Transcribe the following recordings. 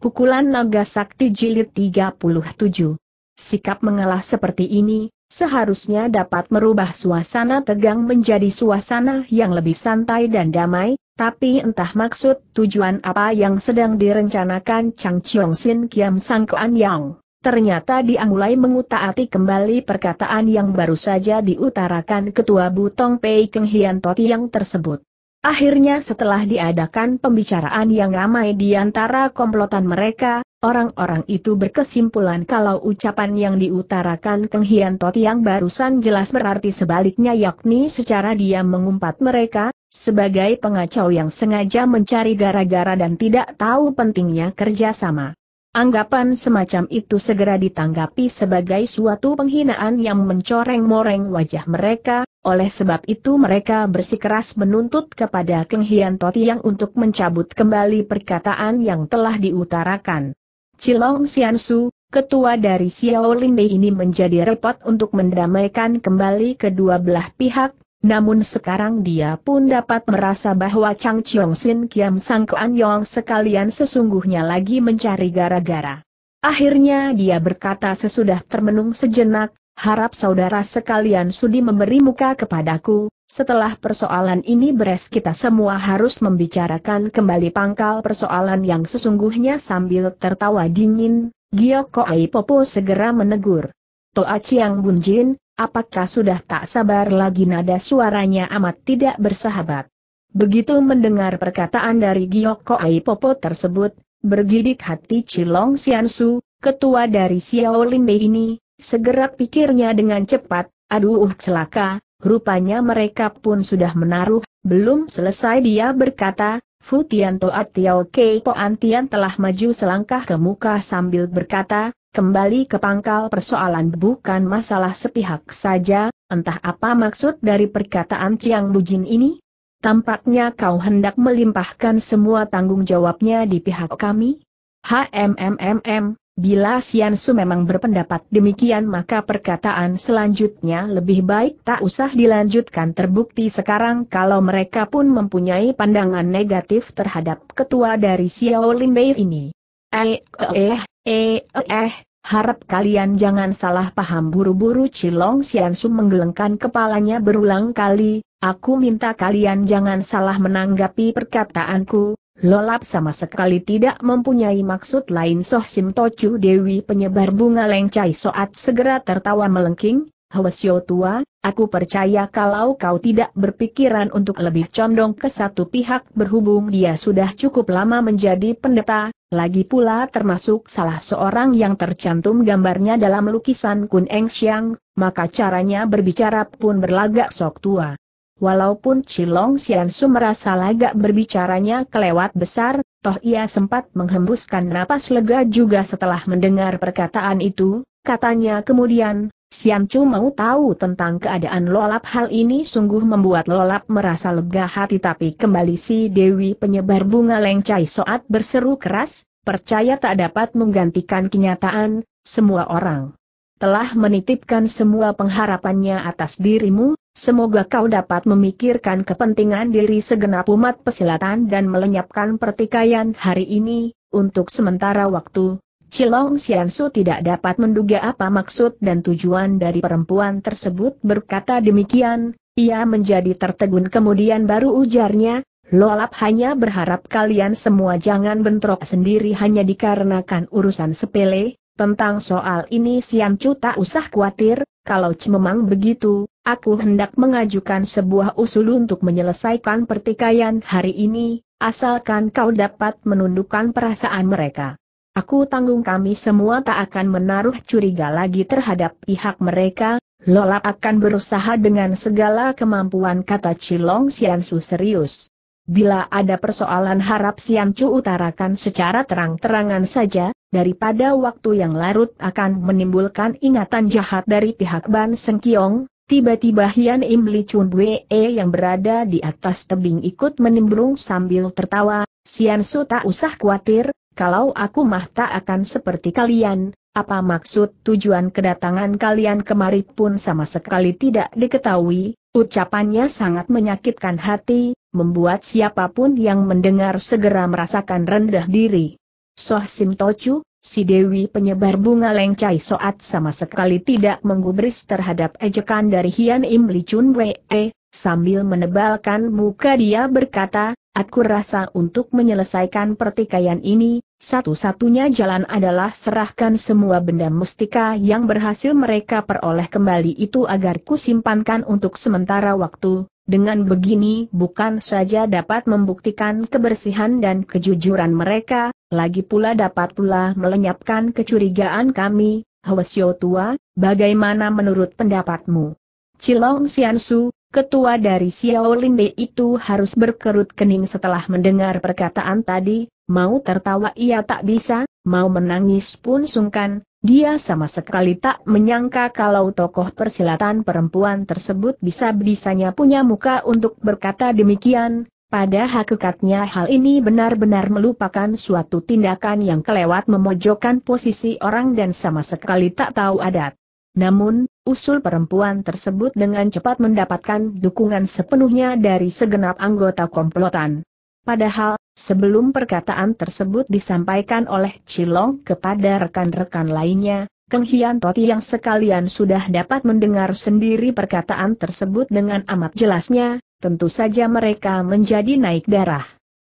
Pukulan Naga Sakti Jilid 37. Sikap mengalah seperti ini, seharusnya dapat merubah suasana tegang menjadi suasana yang lebih santai dan damai, tapi entah maksud tujuan apa yang sedang direncanakan Chang Chiong Sin Kiam Sang Kuan Yang. Ternyata dia mulai mengutaati kembali perkataan yang baru saja diutarakan Ketua Butong Pei Keng Hian Toti yang tersebut. Akhirnya setelah diadakan pembicaraan yang ramai di antara komplotan mereka, orang-orang itu berkesimpulan kalau ucapan yang diutarakan Keng Hian yang barusan jelas berarti sebaliknya yakni secara diam mengumpat mereka, sebagai pengacau yang sengaja mencari gara-gara dan tidak tahu pentingnya kerjasama. Anggapan semacam itu segera ditanggapi sebagai suatu penghinaan yang mencoreng-moreng wajah mereka, oleh sebab itu mereka bersikeras menuntut kepada Keng Hian yang untuk mencabut kembali perkataan yang telah diutarakan. Cilong Xiansu, ketua dari Xiao Xiaolin ini menjadi repot untuk mendamaikan kembali kedua belah pihak, namun sekarang dia pun dapat merasa bahwa Chang Chiong Sin Kiam Sang Kuan Yong sekalian sesungguhnya lagi mencari gara-gara. Akhirnya dia berkata sesudah termenung sejenak, harap saudara sekalian sudi memberi muka kepadaku, setelah persoalan ini beres kita semua harus membicarakan kembali pangkal persoalan yang sesungguhnya sambil tertawa dingin, Gioko Aipopo segera menegur. Toa Chiang Bunjin, apakah sudah tak sabar lagi nada suaranya amat tidak bersahabat. Begitu mendengar perkataan dari Gioko Aipopo tersebut, bergidik hati Cilong Xiansu, ketua dari Xiao Limbe ini, Segera pikirnya dengan cepat, aduh celaka, rupanya mereka pun sudah menaruh, belum selesai dia berkata, Tian Toa Tiao Kei po antian telah maju selangkah ke muka sambil berkata, kembali ke pangkal persoalan bukan masalah sepihak saja, entah apa maksud dari perkataan Ciang Bujin ini? Tampaknya kau hendak melimpahkan semua tanggung jawabnya di pihak kami? HMMMM, Bila Sian Su memang berpendapat demikian maka perkataan selanjutnya lebih baik tak usah dilanjutkan terbukti sekarang kalau mereka pun mempunyai pandangan negatif terhadap ketua dari Xiao Limbei ini. Eh, eh, eh, eh, Harap kalian jangan salah paham buru-buru Cilong Sian Su menggelengkan kepalanya berulang kali, aku minta kalian jangan salah menanggapi perkataanku, Lolap sama sekali tidak mempunyai maksud lain Soh Sim Tocu Dewi penyebar bunga lengcai soat segera tertawa melengking, Hwasyo tua, aku percaya kalau kau tidak berpikiran untuk lebih condong ke satu pihak berhubung dia sudah cukup lama menjadi pendeta, lagi pula termasuk salah seorang yang tercantum gambarnya dalam lukisan Kun Eng Siang, maka caranya berbicara pun berlagak sok tua. Walaupun Sian Su merasa lagak berbicaranya kelewat besar, toh ia sempat menghembuskan napas lega juga setelah mendengar perkataan itu, katanya kemudian, Su mau tahu tentang keadaan Lolap hal ini sungguh membuat Lolap merasa lega hati tapi kembali si Dewi penyebar bunga lengcai soat berseru keras, percaya tak dapat menggantikan kenyataan, semua orang telah menitipkan semua pengharapannya atas dirimu, Semoga kau dapat memikirkan kepentingan diri segenap umat pesilatan dan melenyapkan pertikaian hari ini, untuk sementara waktu. Cilong Xiansu tidak dapat menduga apa maksud dan tujuan dari perempuan tersebut berkata demikian, ia menjadi tertegun kemudian baru ujarnya, Lolap hanya berharap kalian semua jangan bentrok sendiri hanya dikarenakan urusan sepele, tentang soal ini Xianchu tak usah khawatir, kalau memang begitu, aku hendak mengajukan sebuah usul untuk menyelesaikan pertikaian hari ini, asalkan kau dapat menundukkan perasaan mereka. Aku tanggung kami semua tak akan menaruh curiga lagi terhadap pihak mereka, Lola akan berusaha dengan segala kemampuan kata Cilong Siansu serius. Bila ada persoalan harap Siancu utarakan secara terang-terangan saja, daripada waktu yang larut akan menimbulkan ingatan jahat dari pihak Ban Sengkiong, tiba-tiba Hian Im Li Chun Wee yang berada di atas tebing ikut menimbrung sambil tertawa, Sian Su tak usah khawatir, kalau aku mah tak akan seperti kalian, apa maksud tujuan kedatangan kalian kemari pun sama sekali tidak diketahui, ucapannya sangat menyakitkan hati, membuat siapapun yang mendengar segera merasakan rendah diri. Soh Sim Tocu, si Dewi penyebar bunga lengcai soat sama sekali tidak menggubris terhadap ejekan dari Hian Im Li Chun Wee, eh, sambil menebalkan muka dia berkata, aku rasa untuk menyelesaikan pertikaian ini, satu-satunya jalan adalah serahkan semua benda mustika yang berhasil mereka peroleh kembali itu agar kusimpankan untuk sementara waktu, dengan begini bukan saja dapat membuktikan kebersihan dan kejujuran mereka, lagi pula dapat pula melenyapkan kecurigaan kami, Hwasyo Tua, bagaimana menurut pendapatmu? Cilong Siansu, ketua dari Xiaolin Linde itu harus berkerut kening setelah mendengar perkataan tadi, Mau tertawa ia tak bisa, mau menangis pun sungkan, dia sama sekali tak menyangka kalau tokoh persilatan perempuan tersebut bisa-bisanya punya muka untuk berkata demikian, pada hakikatnya hal ini benar-benar melupakan suatu tindakan yang kelewat memojokkan posisi orang dan sama sekali tak tahu adat. Namun, usul perempuan tersebut dengan cepat mendapatkan dukungan sepenuhnya dari segenap anggota komplotan. Padahal, Sebelum perkataan tersebut disampaikan oleh Cilong kepada rekan-rekan lainnya, Keng Hian Toti yang sekalian sudah dapat mendengar sendiri perkataan tersebut dengan amat jelasnya, tentu saja mereka menjadi naik darah.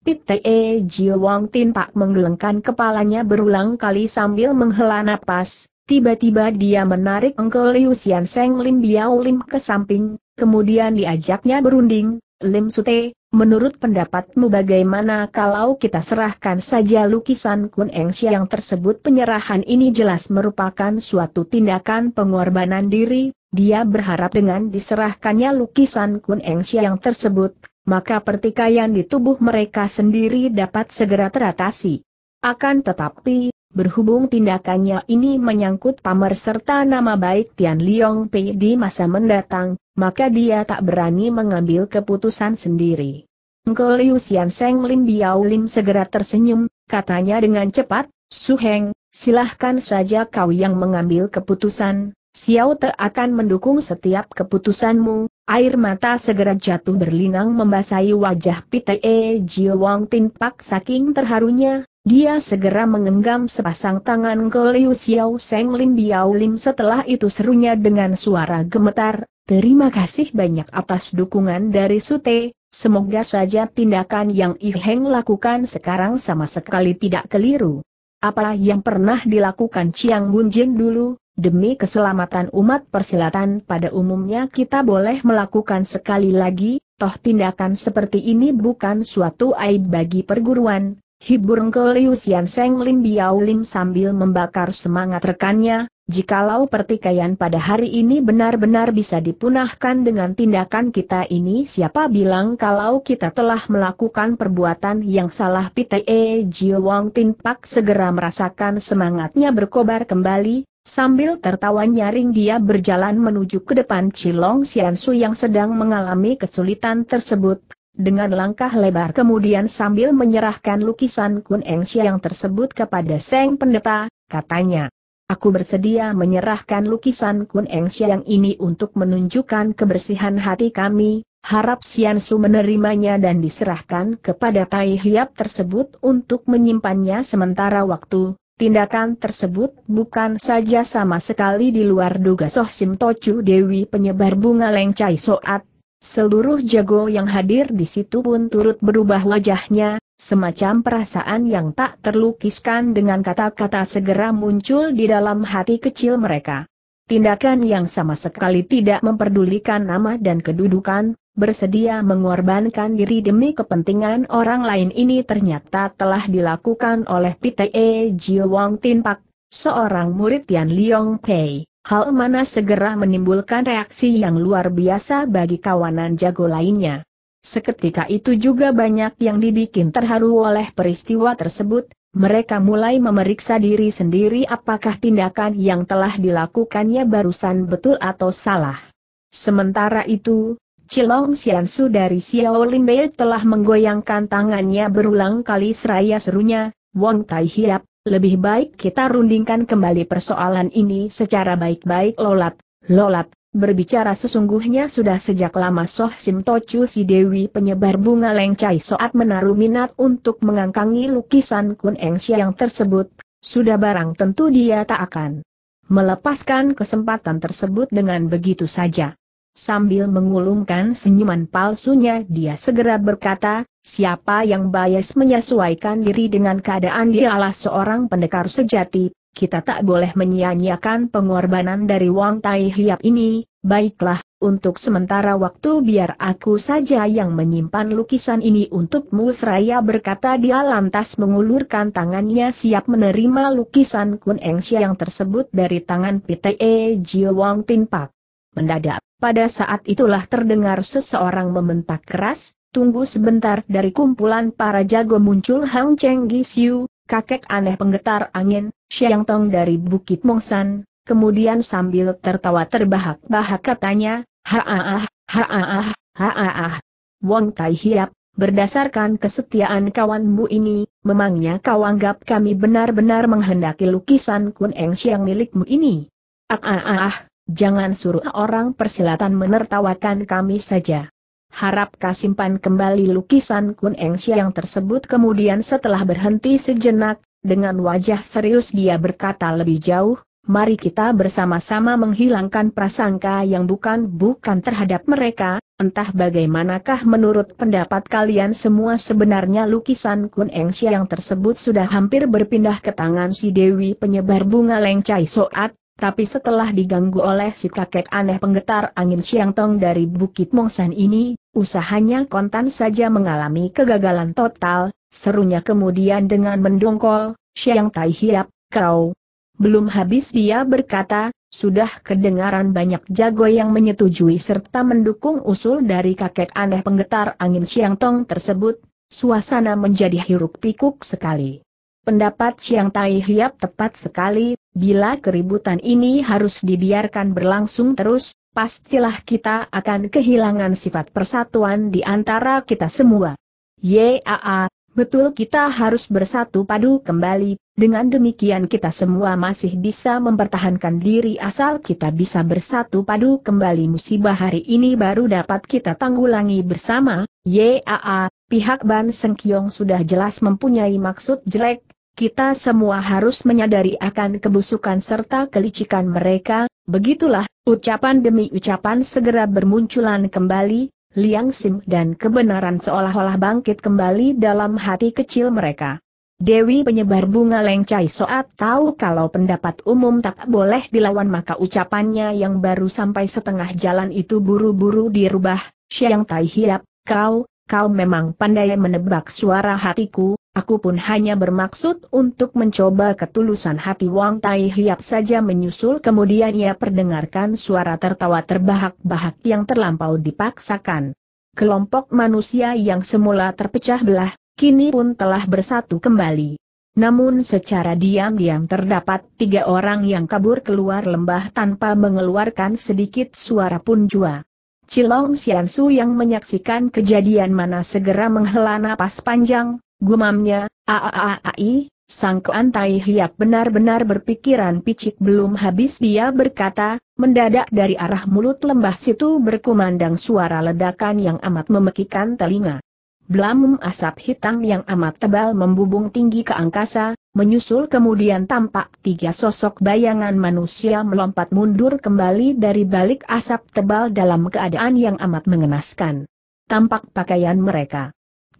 Pite Jiu Wang Tin Pak menggelengkan kepalanya berulang kali sambil menghela napas, tiba-tiba dia menarik engkel Liu Xian Seng Lim Biao Lim ke samping, kemudian diajaknya berunding, Lim Sute, menurut pendapatmu bagaimana kalau kita serahkan saja lukisan Kun Eng yang tersebut penyerahan ini jelas merupakan suatu tindakan pengorbanan diri, dia berharap dengan diserahkannya lukisan Kun Eng yang tersebut, maka pertikaian di tubuh mereka sendiri dapat segera teratasi. Akan tetapi, Berhubung tindakannya ini menyangkut pamer serta nama baik Tian Liong Pei di masa mendatang, maka dia tak berani mengambil keputusan sendiri. Ngo Liu Xian Seng Lim Biao Lim segera tersenyum, katanya dengan cepat, Su Heng, silahkan saja kau yang mengambil keputusan, Xiao Te akan mendukung setiap keputusanmu, air mata segera jatuh berlinang membasahi wajah Pite e Jiu Wang Tin Pak saking terharunya, dia segera mengenggam sepasang tangan ke Liu Xiao Seng Lim Biao Lim setelah itu serunya dengan suara gemetar, terima kasih banyak atas dukungan dari Sute, semoga saja tindakan yang I lakukan sekarang sama sekali tidak keliru. Apa yang pernah dilakukan Chiang Bunjin dulu, Demi keselamatan umat persilatan pada umumnya kita boleh melakukan sekali lagi, toh tindakan seperti ini bukan suatu aib bagi perguruan, Hibur engkau Liu Seng Lim Biao Lim sambil membakar semangat rekannya, jikalau pertikaian pada hari ini benar-benar bisa dipunahkan dengan tindakan kita ini siapa bilang kalau kita telah melakukan perbuatan yang salah P.T.E. Jiu Wang Tin Pak segera merasakan semangatnya berkobar kembali, Sambil tertawa nyaring dia berjalan menuju ke depan Cilong Xiansu yang sedang mengalami kesulitan tersebut, dengan langkah lebar kemudian sambil menyerahkan lukisan Kun Eng Siang tersebut kepada Seng Pendeta, katanya. Aku bersedia menyerahkan lukisan Kun Eng Siang ini untuk menunjukkan kebersihan hati kami, harap Sian Su menerimanya dan diserahkan kepada Tai Hiap tersebut untuk menyimpannya sementara waktu. Tindakan tersebut bukan saja sama sekali di luar duga Soh Sim Tocu Dewi penyebar bunga Chai soat, Seluruh jago yang hadir di situ pun turut berubah wajahnya, semacam perasaan yang tak terlukiskan dengan kata-kata segera muncul di dalam hati kecil mereka. Tindakan yang sama sekali tidak memperdulikan nama dan kedudukan, bersedia mengorbankan diri demi kepentingan orang lain ini ternyata telah dilakukan oleh PTE Jiwong Tinpak, seorang murid Tian Liong Pei. Hal mana segera menimbulkan reaksi yang luar biasa bagi kawanan jago lainnya. Seketika itu juga banyak yang dibikin terharu oleh peristiwa tersebut, mereka mulai memeriksa diri sendiri apakah tindakan yang telah dilakukannya barusan betul atau salah. Sementara itu, Cilong Xiansu dari Xiao Limbei telah menggoyangkan tangannya berulang kali seraya serunya, Wong Tai Hiap, lebih baik kita rundingkan kembali persoalan ini secara baik-baik lolat, lolat, berbicara sesungguhnya sudah sejak lama Soh Tocu si Dewi penyebar bunga lengcai saat menaruh minat untuk mengangkangi lukisan Kun Eng yang tersebut, sudah barang tentu dia tak akan melepaskan kesempatan tersebut dengan begitu saja. Sambil mengulungkan senyuman palsunya dia segera berkata, siapa yang bias menyesuaikan diri dengan keadaan dialah seorang pendekar sejati, kita tak boleh menyia-nyiakan pengorbanan dari Wang Tai Hiap ini, baiklah, untuk sementara waktu biar aku saja yang menyimpan lukisan ini untukmu Musraya berkata dia lantas mengulurkan tangannya siap menerima lukisan Kun Eng yang tersebut dari tangan PTE Jiu Wang Tin Pak. Mendadak pada saat itulah terdengar seseorang membentak keras, tunggu sebentar dari kumpulan para jago muncul Hang Cheng Gisiu, kakek aneh penggetar angin, Xiang Tong dari Bukit Mongsan, kemudian sambil tertawa terbahak-bahak katanya, haaah, haaah, haaah. Wong Kai Hiap, Berdasarkan kesetiaan kawanmu ini, memangnya kau anggap kami benar-benar menghendaki lukisan Kun Eng Siang milikmu ini? Ah ah ah, ah. Jangan suruh orang persilatan menertawakan kami saja. Harap kasimpan kembali lukisan Kun Eng yang tersebut kemudian setelah berhenti sejenak, dengan wajah serius dia berkata lebih jauh, mari kita bersama-sama menghilangkan prasangka yang bukan-bukan terhadap mereka, entah bagaimanakah menurut pendapat kalian semua sebenarnya lukisan Kun Eng yang tersebut sudah hampir berpindah ke tangan si Dewi penyebar bunga Leng Chai Soat, tapi setelah diganggu oleh si kakek aneh penggetar angin Siang Tong dari Bukit Mongsan ini, usahanya kontan saja mengalami kegagalan total, serunya kemudian dengan mendongkol, Siang Tai Hiap, kau. Belum habis dia berkata, sudah kedengaran banyak jago yang menyetujui serta mendukung usul dari kakek aneh penggetar angin Siang Tong tersebut, suasana menjadi hiruk pikuk sekali. Pendapat Siang Tai Hiap tepat sekali, Bila keributan ini harus dibiarkan berlangsung terus, pastilah kita akan kehilangan sifat persatuan di antara kita semua. Yaa, betul kita harus bersatu padu kembali, dengan demikian kita semua masih bisa mempertahankan diri asal kita bisa bersatu padu kembali musibah hari ini baru dapat kita tanggulangi bersama, Yaa, pihak Ban Sengkiong sudah jelas mempunyai maksud jelek, kita semua harus menyadari akan kebusukan serta kelicikan mereka, begitulah, ucapan demi ucapan segera bermunculan kembali, Liang Sim dan kebenaran seolah-olah bangkit kembali dalam hati kecil mereka. Dewi penyebar bunga lengcai soat tahu kalau pendapat umum tak boleh dilawan maka ucapannya yang baru sampai setengah jalan itu buru-buru dirubah, Siang Tai Hiap, kau, kau memang pandai menebak suara hatiku, Aku pun hanya bermaksud untuk mencoba ketulusan hati Wang Tai Hiap saja menyusul kemudian ia perdengarkan suara tertawa terbahak-bahak yang terlampau dipaksakan. Kelompok manusia yang semula terpecah belah, kini pun telah bersatu kembali. Namun secara diam-diam terdapat tiga orang yang kabur keluar lembah tanpa mengeluarkan sedikit suara pun jua. Cilong Xiansu yang menyaksikan kejadian mana segera menghela napas panjang, Gumamnya, aaai, sang keantai hiap benar-benar berpikiran picik belum habis dia berkata, mendadak dari arah mulut lembah situ berkumandang suara ledakan yang amat memekikan telinga. Blamum asap hitam yang amat tebal membubung tinggi ke angkasa, menyusul kemudian tampak tiga sosok bayangan manusia melompat mundur kembali dari balik asap tebal dalam keadaan yang amat mengenaskan. Tampak pakaian mereka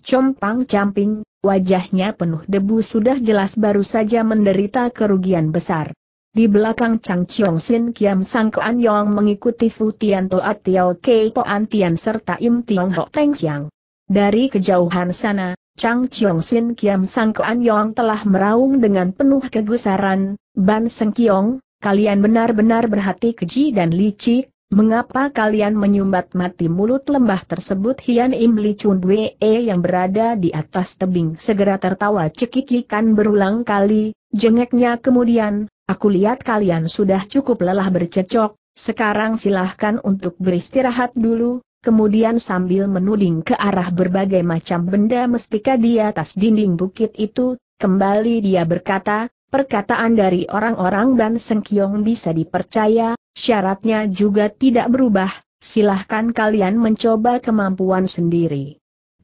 compang-camping, wajahnya penuh debu sudah jelas baru saja menderita kerugian besar. Di belakang Chang Chiong Sin Kiam Sang Koan Yong mengikuti Fu Tian Toa Tiao Kei Toan Tian serta Im Tiong Hok Teng Siang. Dari kejauhan sana, Chang Chiong Sin Kiam Sang Koan Yong telah meraung dengan penuh kegusaran, Ban Seng Kiong, kalian benar-benar berhati keji dan licik, Mengapa kalian menyumbat mati mulut lembah tersebut? Hian Im Li Chun Wee yang berada di atas tebing segera tertawa cekikikan berulang kali, jengeknya kemudian, aku lihat kalian sudah cukup lelah bercecok, sekarang silahkan untuk beristirahat dulu, kemudian sambil menuding ke arah berbagai macam benda mestika di atas dinding bukit itu, kembali dia berkata, perkataan dari orang-orang dan Sengkiong bisa dipercaya, Syaratnya juga tidak berubah, silahkan kalian mencoba kemampuan sendiri.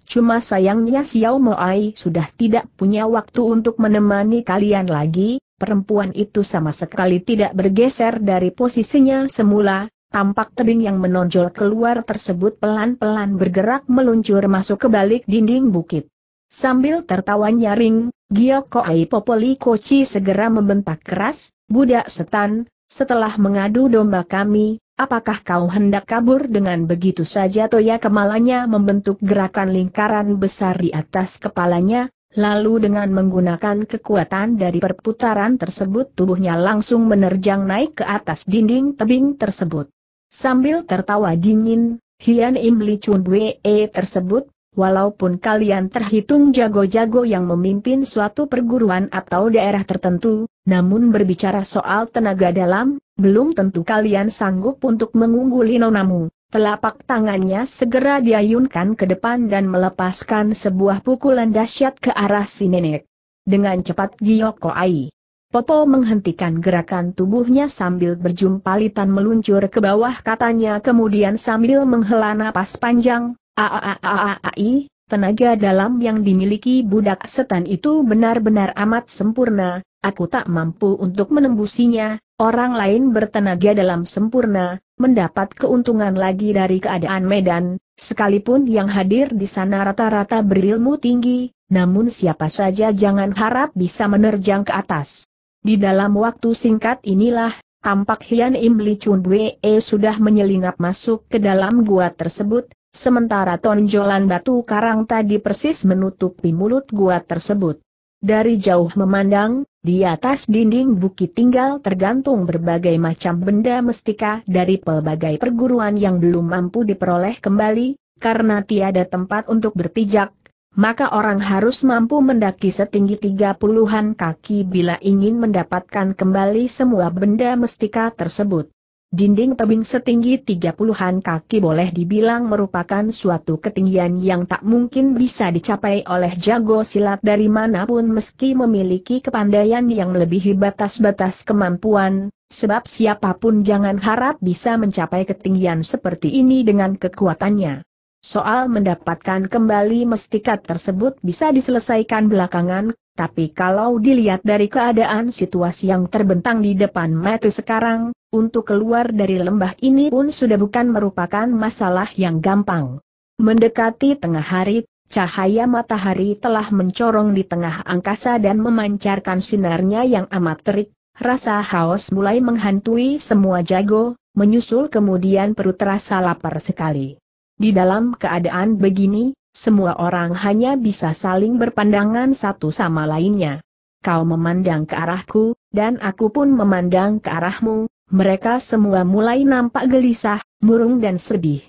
Cuma sayangnya Xiao Moai sudah tidak punya waktu untuk menemani kalian lagi, perempuan itu sama sekali tidak bergeser dari posisinya semula, tampak tebing yang menonjol keluar tersebut pelan-pelan bergerak meluncur masuk ke balik dinding bukit. Sambil tertawa nyaring, Gio Ai Popoli Koci segera membentak keras, budak setan, setelah mengadu domba kami, apakah kau hendak kabur dengan begitu saja toya kemalanya membentuk gerakan lingkaran besar di atas kepalanya, lalu dengan menggunakan kekuatan dari perputaran tersebut tubuhnya langsung menerjang naik ke atas dinding tebing tersebut. Sambil tertawa dingin, Hian Im Li Chun Wee tersebut Walaupun kalian terhitung jago-jago yang memimpin suatu perguruan atau daerah tertentu, namun berbicara soal tenaga dalam, belum tentu kalian sanggup untuk mengungguli nonamu. Telapak tangannya segera diayunkan ke depan dan melepaskan sebuah pukulan dahsyat ke arah si nenek. Dengan cepat Giyoko Ai. Popo menghentikan gerakan tubuhnya sambil berjumpalitan meluncur ke bawah katanya kemudian sambil menghela napas panjang, Aaaaai, tenaga dalam yang dimiliki budak setan itu benar-benar amat sempurna, aku tak mampu untuk menembusinya, orang lain bertenaga dalam sempurna, mendapat keuntungan lagi dari keadaan medan, sekalipun yang hadir di sana rata-rata berilmu tinggi, namun siapa saja jangan harap bisa menerjang ke atas. Di dalam waktu singkat inilah, tampak Hian Im Li Chun Wee sudah menyelinap masuk ke dalam gua tersebut, Sementara tonjolan batu karang tadi persis menutupi mulut gua tersebut. Dari jauh memandang, di atas dinding bukit tinggal tergantung berbagai macam benda mestika dari pelbagai perguruan yang belum mampu diperoleh kembali, karena tiada tempat untuk berpijak, maka orang harus mampu mendaki setinggi tiga puluhan kaki bila ingin mendapatkan kembali semua benda mestika tersebut. Dinding tebing setinggi tiga puluhan kaki boleh dibilang merupakan suatu ketinggian yang tak mungkin bisa dicapai oleh jago silat dari manapun meski memiliki kepandaian yang melebihi batas-batas kemampuan, sebab siapapun jangan harap bisa mencapai ketinggian seperti ini dengan kekuatannya. Soal mendapatkan kembali mestikat tersebut bisa diselesaikan belakangan, tapi kalau dilihat dari keadaan situasi yang terbentang di depan mata sekarang, untuk keluar dari lembah ini pun sudah bukan merupakan masalah yang gampang. Mendekati tengah hari, cahaya matahari telah mencorong di tengah angkasa dan memancarkan sinarnya yang amat terik, rasa haus mulai menghantui semua jago, menyusul kemudian perut terasa lapar sekali. Di dalam keadaan begini, semua orang hanya bisa saling berpandangan satu sama lainnya. Kau memandang ke arahku, dan aku pun memandang ke arahmu, mereka semua mulai nampak gelisah, murung dan sedih.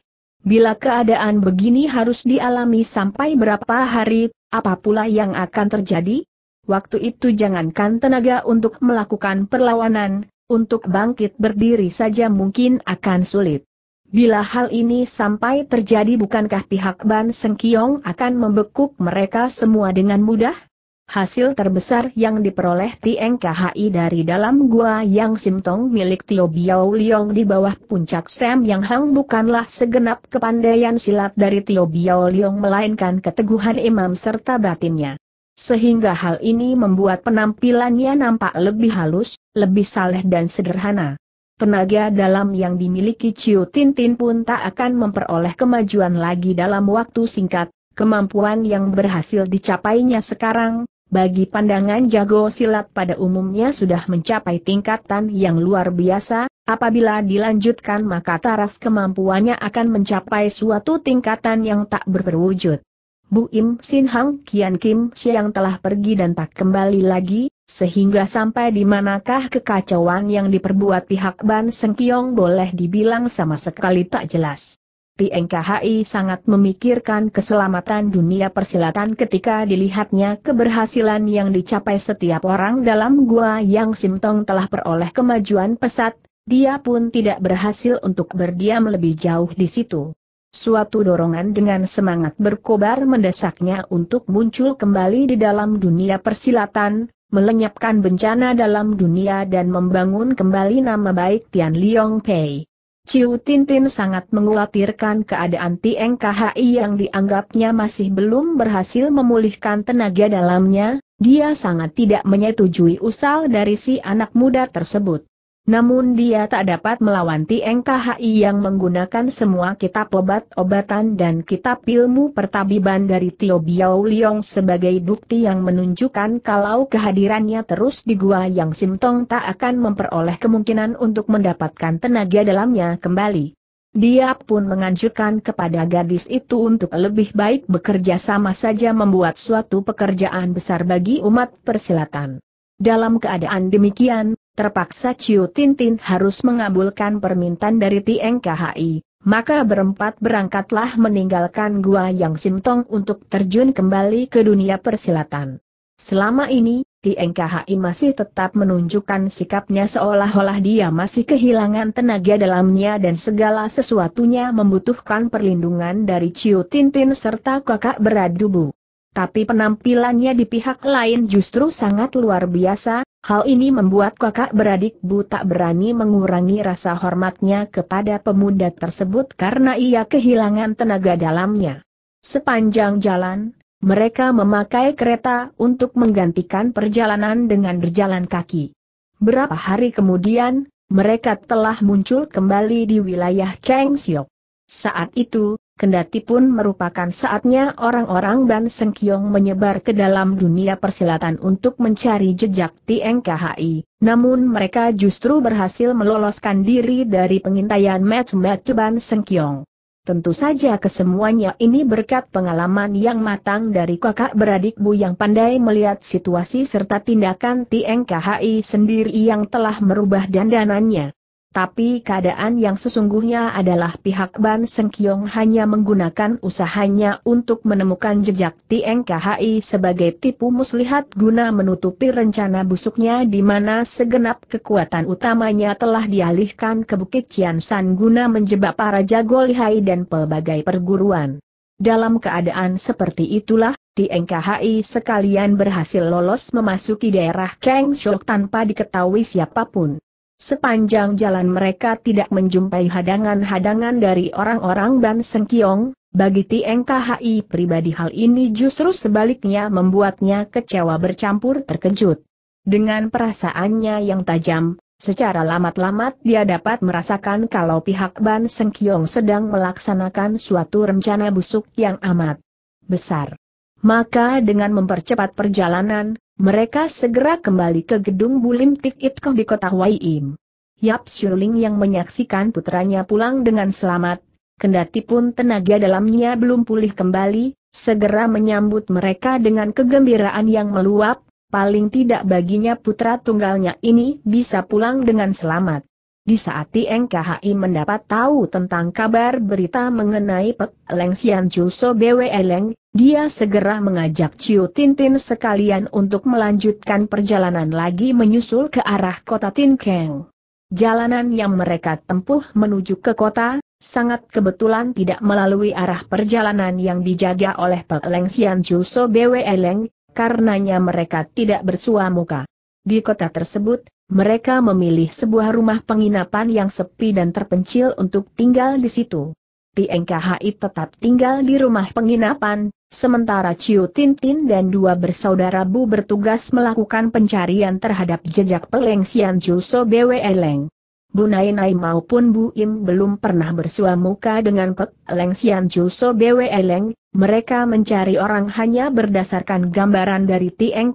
Bila keadaan begini harus dialami sampai berapa hari, apa pula yang akan terjadi? Waktu itu jangankan tenaga untuk melakukan perlawanan, untuk bangkit berdiri saja mungkin akan sulit. Bila hal ini sampai terjadi bukankah pihak Ban Sengkiong akan membekuk mereka semua dengan mudah? Hasil terbesar yang diperoleh Tieng KHI dari dalam gua Yang Simtong milik Tio Biao Liong di bawah puncak Sam Yang Hang bukanlah segenap kepandaian silat dari Tio Biao Liong melainkan keteguhan imam serta batinnya. Sehingga hal ini membuat penampilannya nampak lebih halus, lebih saleh dan sederhana tenaga dalam yang dimiliki Ciu Tintin pun tak akan memperoleh kemajuan lagi dalam waktu singkat, kemampuan yang berhasil dicapainya sekarang, bagi pandangan jago silat pada umumnya sudah mencapai tingkatan yang luar biasa, apabila dilanjutkan maka taraf kemampuannya akan mencapai suatu tingkatan yang tak berwujud. Bu Im Sin Hang Kian Kim Siang telah pergi dan tak kembali lagi, sehingga sampai di manakah kekacauan yang diperbuat pihak Ban Seng Kiong boleh dibilang sama sekali tak jelas. TNKHI sangat memikirkan keselamatan dunia persilatan ketika dilihatnya keberhasilan yang dicapai setiap orang dalam gua yang Simtong telah peroleh kemajuan pesat, dia pun tidak berhasil untuk berdiam lebih jauh di situ. Suatu dorongan dengan semangat berkobar mendesaknya untuk muncul kembali di dalam dunia persilatan, melenyapkan bencana dalam dunia dan membangun kembali nama baik Tian Liong Pei. Ciu Tintin sangat mengkhawatirkan keadaan Tieng KHI yang dianggapnya masih belum berhasil memulihkan tenaga dalamnya, dia sangat tidak menyetujui usal dari si anak muda tersebut. Namun dia tak dapat melawan Tieng KHI yang menggunakan semua kitab obat-obatan dan kitab ilmu pertabiban dari Tio Biao Liong sebagai bukti yang menunjukkan kalau kehadirannya terus di gua yang Simtong tak akan memperoleh kemungkinan untuk mendapatkan tenaga dalamnya kembali. Dia pun menganjurkan kepada gadis itu untuk lebih baik bekerja sama saja membuat suatu pekerjaan besar bagi umat persilatan. Dalam keadaan demikian, Terpaksa Ciu Tintin harus mengabulkan permintaan dari Tieng KHI, maka berempat berangkatlah meninggalkan Gua Yang Simtong untuk terjun kembali ke dunia persilatan. Selama ini, Tieng KHI masih tetap menunjukkan sikapnya seolah-olah dia masih kehilangan tenaga dalamnya dan segala sesuatunya membutuhkan perlindungan dari Ciu Tintin serta kakak beradu bu. Tapi penampilannya di pihak lain justru sangat luar biasa, Hal ini membuat kakak beradik Bu tak berani mengurangi rasa hormatnya kepada pemuda tersebut karena ia kehilangan tenaga dalamnya. Sepanjang jalan, mereka memakai kereta untuk menggantikan perjalanan dengan berjalan kaki. Berapa hari kemudian, mereka telah muncul kembali di wilayah Changxiok. Saat itu, Kendati pun merupakan saatnya orang-orang Ban Sengkiong menyebar ke dalam dunia persilatan untuk mencari jejak Tieng namun mereka justru berhasil meloloskan diri dari pengintaian match-match Ban Sengkiong. Tentu saja kesemuanya ini berkat pengalaman yang matang dari kakak beradik Bu yang pandai melihat situasi serta tindakan Tieng sendiri yang telah merubah dandanannya. Tapi keadaan yang sesungguhnya adalah pihak Ban Sengkiong hanya menggunakan usahanya untuk menemukan jejak Tieng sebagai tipu muslihat guna menutupi rencana busuknya di mana segenap kekuatan utamanya telah dialihkan ke Bukit Cian San guna menjebak para jago lihai dan pelbagai perguruan. Dalam keadaan seperti itulah, TNKHI sekalian berhasil lolos memasuki daerah Kang Shok tanpa diketahui siapapun. Sepanjang jalan mereka tidak menjumpai hadangan-hadangan dari orang-orang Ban Seng Kiong, bagi Tieng KHI pribadi hal ini justru sebaliknya membuatnya kecewa bercampur terkejut. Dengan perasaannya yang tajam, Secara lamat-lamat dia dapat merasakan kalau pihak Ban Seng Kiong sedang melaksanakan suatu rencana busuk yang amat besar. Maka dengan mempercepat perjalanan, mereka segera kembali ke gedung Bulim Tik di kota Waiim. Yap Shuling yang menyaksikan putranya pulang dengan selamat, kendati pun tenaga dalamnya belum pulih kembali, segera menyambut mereka dengan kegembiraan yang meluap, paling tidak baginya putra tunggalnya ini bisa pulang dengan selamat. Di saat Tieng KHI mendapat tahu tentang kabar berita mengenai Pek Leng Sian Bwe Leng, dia segera mengajak Ciu Tintin sekalian untuk melanjutkan perjalanan lagi menyusul ke arah kota Tinkeng. Jalanan yang mereka tempuh menuju ke kota, sangat kebetulan tidak melalui arah perjalanan yang dijaga oleh Pek Leng Sian Bwe Leng, karenanya mereka tidak bersuamuka Di kota tersebut, mereka memilih sebuah rumah penginapan yang sepi dan terpencil untuk tinggal di situ. Tieng Kai tetap tinggal di rumah penginapan, sementara Ciu Tintin dan dua bersaudara Bu bertugas melakukan pencarian terhadap jejak pelengsian Juso Bwe Leng. Bu Nainai maupun Bu Im belum pernah bersua muka dengan Pek Leng Sian Bwe Leng, mereka mencari orang hanya berdasarkan gambaran dari Tieng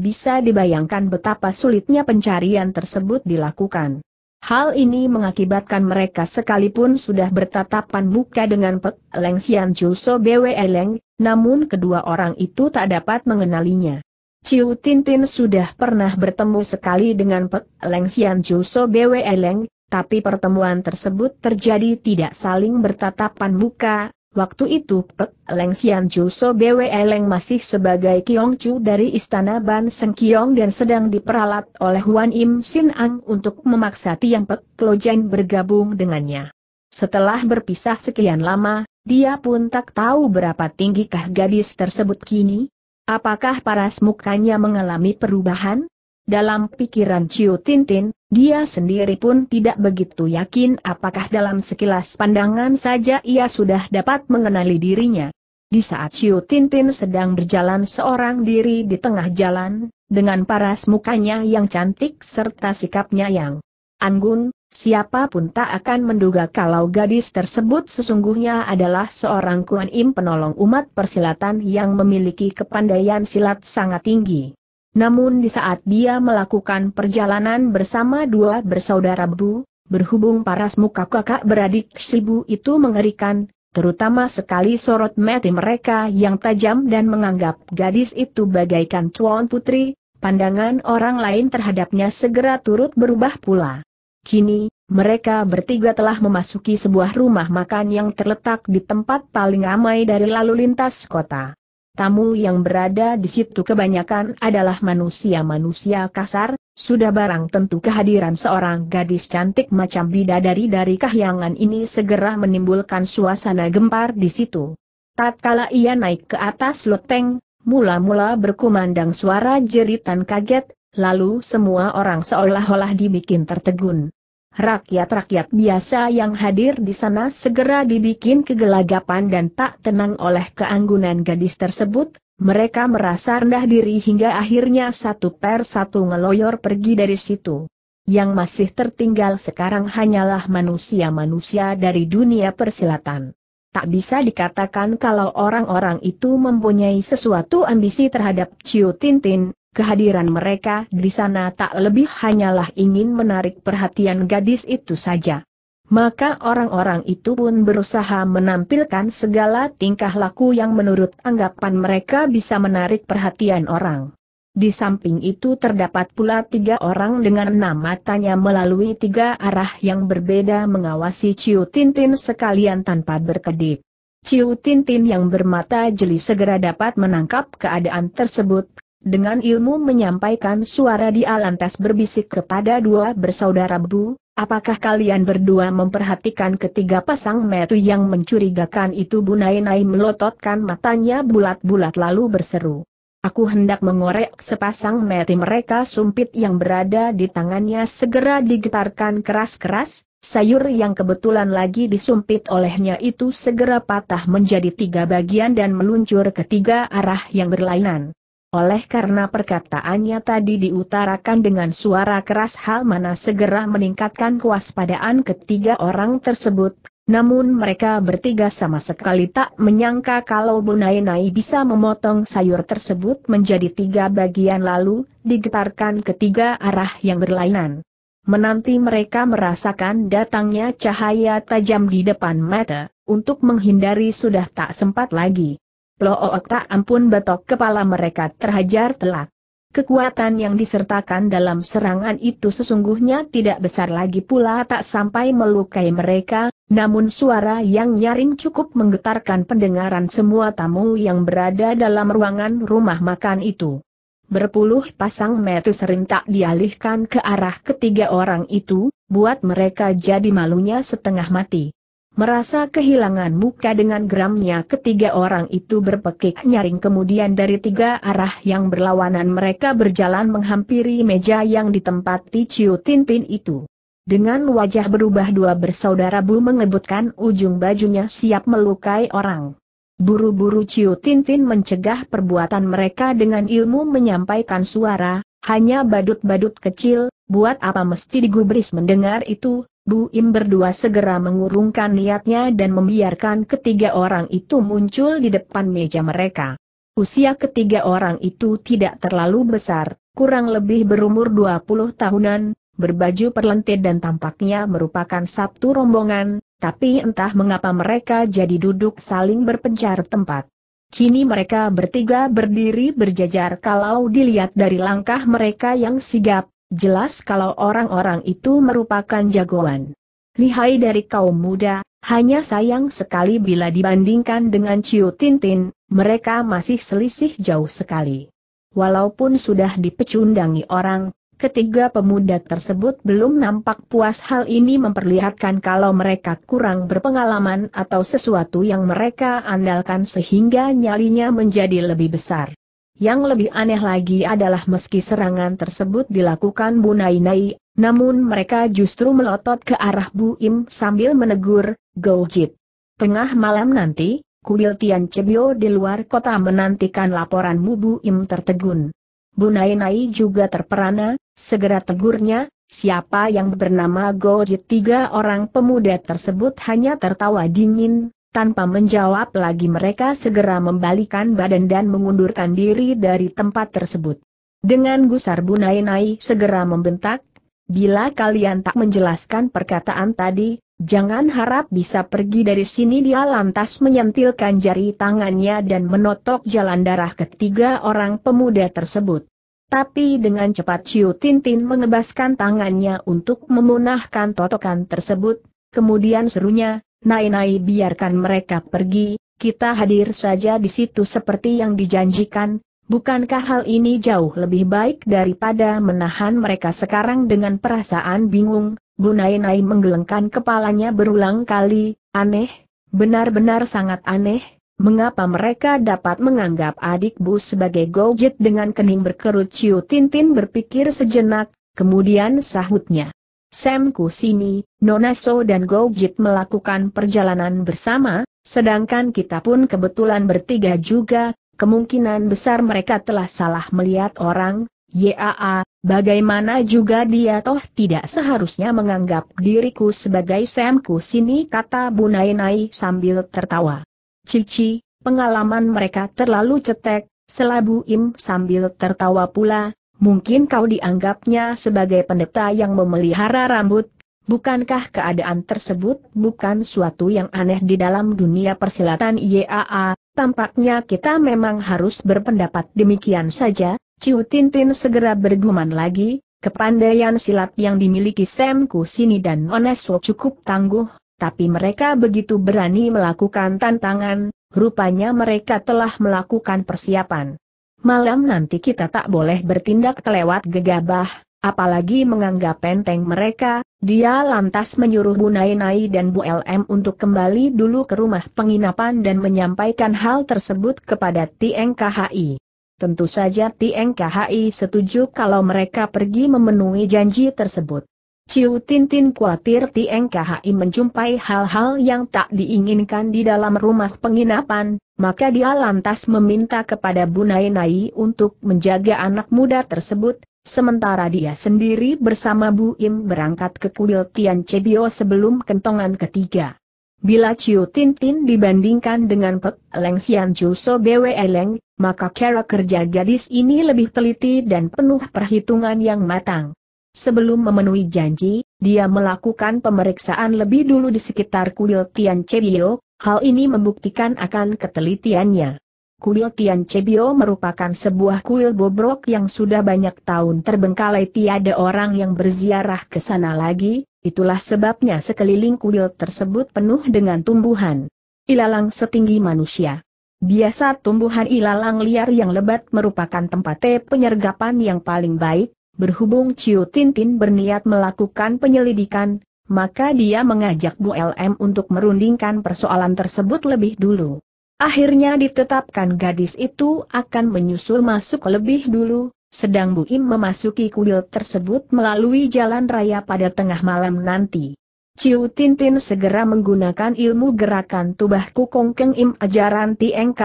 bisa dibayangkan betapa sulitnya pencarian tersebut dilakukan. Hal ini mengakibatkan mereka sekalipun sudah bertatapan muka dengan Pek Leng Sian Bwe Leng, namun kedua orang itu tak dapat mengenalinya. Ciu Tintin sudah pernah bertemu sekali dengan Pek Leng Xian Juso Bwe e Leng, tapi pertemuan tersebut terjadi tidak saling bertatapan muka. Waktu itu Pek Leng Xian Juso Bwe e Leng masih sebagai Chu dari Istana Ban Seng Kiong dan sedang diperalat oleh Wan Im Sin Ang untuk memaksa Tiang Pek Jain bergabung dengannya. Setelah berpisah sekian lama, dia pun tak tahu berapa tinggikah gadis tersebut kini, Apakah paras mukanya mengalami perubahan? Dalam pikiran Ciu Tintin, dia sendiri pun tidak begitu yakin apakah dalam sekilas pandangan saja ia sudah dapat mengenali dirinya. Di saat Ciu Tintin sedang berjalan seorang diri di tengah jalan, dengan paras mukanya yang cantik serta sikapnya yang Anggun, siapapun tak akan menduga kalau gadis tersebut sesungguhnya adalah seorang Kuan Im penolong umat persilatan yang memiliki kepandaian silat sangat tinggi. Namun di saat dia melakukan perjalanan bersama dua bersaudara Bu, berhubung paras muka kakak beradik Sibu itu mengerikan, terutama sekali sorot mati mereka yang tajam dan menganggap gadis itu bagaikan cuan putri, pandangan orang lain terhadapnya segera turut berubah pula. Kini, mereka bertiga telah memasuki sebuah rumah makan yang terletak di tempat paling ramai dari lalu lintas kota. Tamu yang berada di situ kebanyakan adalah manusia-manusia kasar, sudah barang tentu kehadiran seorang gadis cantik macam bidadari dari kahyangan ini segera menimbulkan suasana gempar di situ. Tatkala ia naik ke atas loteng, mula-mula berkumandang suara jeritan kaget, lalu semua orang seolah-olah dibikin tertegun. Rakyat-rakyat biasa yang hadir di sana segera dibikin kegelagapan dan tak tenang oleh keanggunan gadis tersebut, mereka merasa rendah diri hingga akhirnya satu per satu ngeloyor pergi dari situ. Yang masih tertinggal sekarang hanyalah manusia-manusia dari dunia persilatan tak bisa dikatakan kalau orang-orang itu mempunyai sesuatu ambisi terhadap Ciu Tintin, kehadiran mereka di sana tak lebih hanyalah ingin menarik perhatian gadis itu saja. Maka orang-orang itu pun berusaha menampilkan segala tingkah laku yang menurut anggapan mereka bisa menarik perhatian orang. Di samping itu terdapat pula tiga orang dengan enam matanya melalui tiga arah yang berbeda mengawasi Ciu Tintin sekalian tanpa berkedip. Ciu Tintin yang bermata jeli segera dapat menangkap keadaan tersebut, dengan ilmu menyampaikan suara di alantas berbisik kepada dua bersaudara Bu, apakah kalian berdua memperhatikan ketiga pasang metu yang mencurigakan itu Nainai melototkan matanya bulat-bulat lalu berseru. Aku hendak mengorek sepasang mati mereka sumpit yang berada di tangannya segera digetarkan keras-keras, sayur yang kebetulan lagi disumpit olehnya itu segera patah menjadi tiga bagian dan meluncur ke tiga arah yang berlainan. Oleh karena perkataannya tadi diutarakan dengan suara keras hal mana segera meningkatkan kewaspadaan ketiga orang tersebut, namun mereka bertiga sama sekali tak menyangka kalau Bunai-Nai bisa memotong sayur tersebut menjadi tiga bagian lalu, digetarkan ke tiga arah yang berlainan. Menanti mereka merasakan datangnya cahaya tajam di depan mata, untuk menghindari sudah tak sempat lagi. Plook tak ampun betok kepala mereka terhajar telak. Kekuatan yang disertakan dalam serangan itu sesungguhnya tidak besar lagi pula tak sampai melukai mereka, namun suara yang nyaring cukup menggetarkan pendengaran semua tamu yang berada dalam ruangan rumah makan itu. Berpuluh pasang mata serentak dialihkan ke arah ketiga orang itu, buat mereka jadi malunya setengah mati. Merasa kehilangan muka dengan geramnya ketiga orang itu berpekik nyaring kemudian dari tiga arah yang berlawanan mereka berjalan menghampiri meja yang ditempati Ciu Tintin itu. Dengan wajah berubah dua bersaudara Bu mengebutkan ujung bajunya siap melukai orang. Buru-buru Ciu Tintin mencegah perbuatan mereka dengan ilmu menyampaikan suara, hanya badut-badut kecil, buat apa mesti digubris mendengar itu, Bu Im berdua segera mengurungkan niatnya dan membiarkan ketiga orang itu muncul di depan meja mereka. Usia ketiga orang itu tidak terlalu besar, kurang lebih berumur 20 tahunan, berbaju perlentit dan tampaknya merupakan satu rombongan, tapi entah mengapa mereka jadi duduk saling berpencar tempat. Kini mereka bertiga berdiri berjajar kalau dilihat dari langkah mereka yang sigap, Jelas kalau orang-orang itu merupakan jagoan. Lihai dari kaum muda, hanya sayang sekali bila dibandingkan dengan Ciu Tintin, mereka masih selisih jauh sekali. Walaupun sudah dipecundangi orang, ketiga pemuda tersebut belum nampak puas hal ini memperlihatkan kalau mereka kurang berpengalaman atau sesuatu yang mereka andalkan sehingga nyalinya menjadi lebih besar. Yang lebih aneh lagi adalah meski serangan tersebut dilakukan Bu Nainai, namun mereka justru melotot ke arah Bu Im sambil menegur, Go Jit. Tengah malam nanti, kuil Tian Cebio di luar kota menantikan laporan Bu Im tertegun. Bu Nainai juga terperana, segera tegurnya, siapa yang bernama Go Jit tiga orang pemuda tersebut hanya tertawa dingin, tanpa menjawab lagi mereka segera membalikan badan dan mengundurkan diri dari tempat tersebut. Dengan gusar Bunai-Nai segera membentak, Bila kalian tak menjelaskan perkataan tadi, jangan harap bisa pergi dari sini dia lantas menyentilkan jari tangannya dan menotok jalan darah ketiga orang pemuda tersebut. Tapi dengan cepat Ciu Tintin mengebaskan tangannya untuk memunahkan totokan tersebut, kemudian serunya, Nai-nai biarkan mereka pergi, kita hadir saja di situ seperti yang dijanjikan, bukankah hal ini jauh lebih baik daripada menahan mereka sekarang dengan perasaan bingung, Bu Nai-nai menggelengkan kepalanya berulang kali, aneh, benar-benar sangat aneh, mengapa mereka dapat menganggap adik Bu sebagai gojit dengan kening berkerut Ciu Tintin berpikir sejenak, kemudian sahutnya. Sam Kusini, Nonaso dan Gojit melakukan perjalanan bersama, sedangkan kita pun kebetulan bertiga juga, kemungkinan besar mereka telah salah melihat orang, YAA, bagaimana juga dia toh tidak seharusnya menganggap diriku sebagai Sam Kusini kata Bunainai sambil tertawa. Cici, pengalaman mereka terlalu cetek, selabu Im sambil tertawa pula, Mungkin kau dianggapnya sebagai pendeta yang memelihara rambut, bukankah keadaan tersebut bukan suatu yang aneh di dalam dunia persilatan IAA, tampaknya kita memang harus berpendapat demikian saja, Ciu Tintin segera bergumam lagi, kepandaian silat yang dimiliki Sam Kusini dan Oneswo cukup tangguh, tapi mereka begitu berani melakukan tantangan, rupanya mereka telah melakukan persiapan. Malam nanti kita tak boleh bertindak kelewat gegabah, apalagi menganggap penteng mereka, dia lantas menyuruh Bu Nainai dan Bu LM untuk kembali dulu ke rumah penginapan dan menyampaikan hal tersebut kepada TNKHI. Tentu saja TNKHI setuju kalau mereka pergi memenuhi janji tersebut. Ciu Tintin khawatir TNKHI menjumpai hal-hal yang tak diinginkan di dalam rumah penginapan, maka dia lantas meminta kepada Nai untuk menjaga anak muda tersebut, sementara dia sendiri bersama Bu Im berangkat ke kuil Tian Cebio sebelum kentongan ketiga. Bila Chiu Tintin dibandingkan dengan Pek Leng Xian Juso Bwe Leng, maka cara kerja gadis ini lebih teliti dan penuh perhitungan yang matang. Sebelum memenuhi janji, dia melakukan pemeriksaan lebih dulu di sekitar kuil Tian Chebio, hal ini membuktikan akan ketelitiannya. Kuil Tian Chebio merupakan sebuah kuil bobrok yang sudah banyak tahun terbengkalai tiada orang yang berziarah ke sana lagi, itulah sebabnya sekeliling kuil tersebut penuh dengan tumbuhan. Ilalang setinggi manusia. Biasa tumbuhan ilalang liar yang lebat merupakan tempat penyergapan yang paling baik, Berhubung Ciu Tintin berniat melakukan penyelidikan, maka dia mengajak Bu LM untuk merundingkan persoalan tersebut lebih dulu. Akhirnya ditetapkan gadis itu akan menyusul masuk lebih dulu, sedang Bu Im memasuki kuil tersebut melalui jalan raya pada tengah malam nanti. Ciu Tintin segera menggunakan ilmu gerakan tubah kukong keng im ajaran Tieng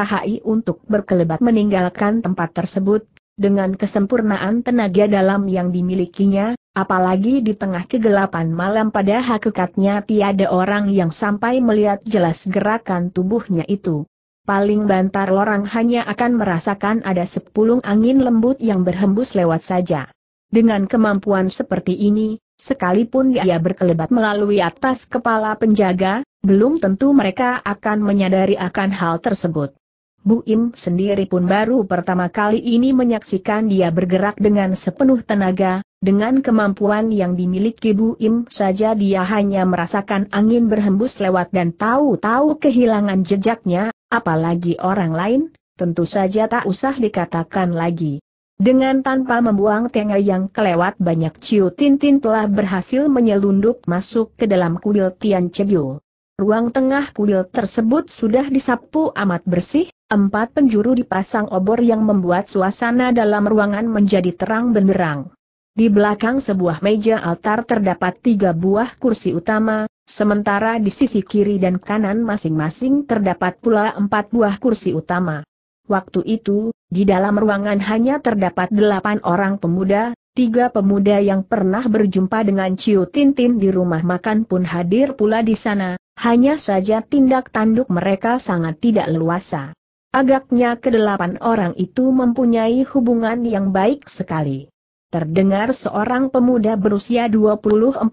untuk berkelebat meninggalkan tempat tersebut, dengan kesempurnaan tenaga dalam yang dimilikinya, apalagi di tengah kegelapan malam pada hakikatnya tiada orang yang sampai melihat jelas gerakan tubuhnya itu. Paling bantar orang hanya akan merasakan ada sepulung angin lembut yang berhembus lewat saja. Dengan kemampuan seperti ini, sekalipun dia berkelebat melalui atas kepala penjaga, belum tentu mereka akan menyadari akan hal tersebut. Bu Im sendiri pun baru pertama kali ini menyaksikan dia bergerak dengan sepenuh tenaga, dengan kemampuan yang dimiliki Bu Im saja dia hanya merasakan angin berhembus lewat dan tahu-tahu kehilangan jejaknya, apalagi orang lain, tentu saja tak usah dikatakan lagi. Dengan tanpa membuang tenaga yang kelewat banyak Ciu Tintin telah berhasil menyelundup masuk ke dalam kuil Tian Chebyo. Ruang tengah kuil tersebut sudah disapu amat bersih, empat penjuru dipasang obor yang membuat suasana dalam ruangan menjadi terang benderang. Di belakang sebuah meja altar terdapat tiga buah kursi utama, sementara di sisi kiri dan kanan masing-masing terdapat pula empat buah kursi utama. Waktu itu, di dalam ruangan hanya terdapat delapan orang pemuda, Tiga pemuda yang pernah berjumpa dengan Ciu Tintin di rumah makan pun hadir pula di sana, hanya saja tindak tanduk mereka sangat tidak leluasa. Agaknya kedelapan orang itu mempunyai hubungan yang baik sekali. Terdengar seorang pemuda berusia 24-5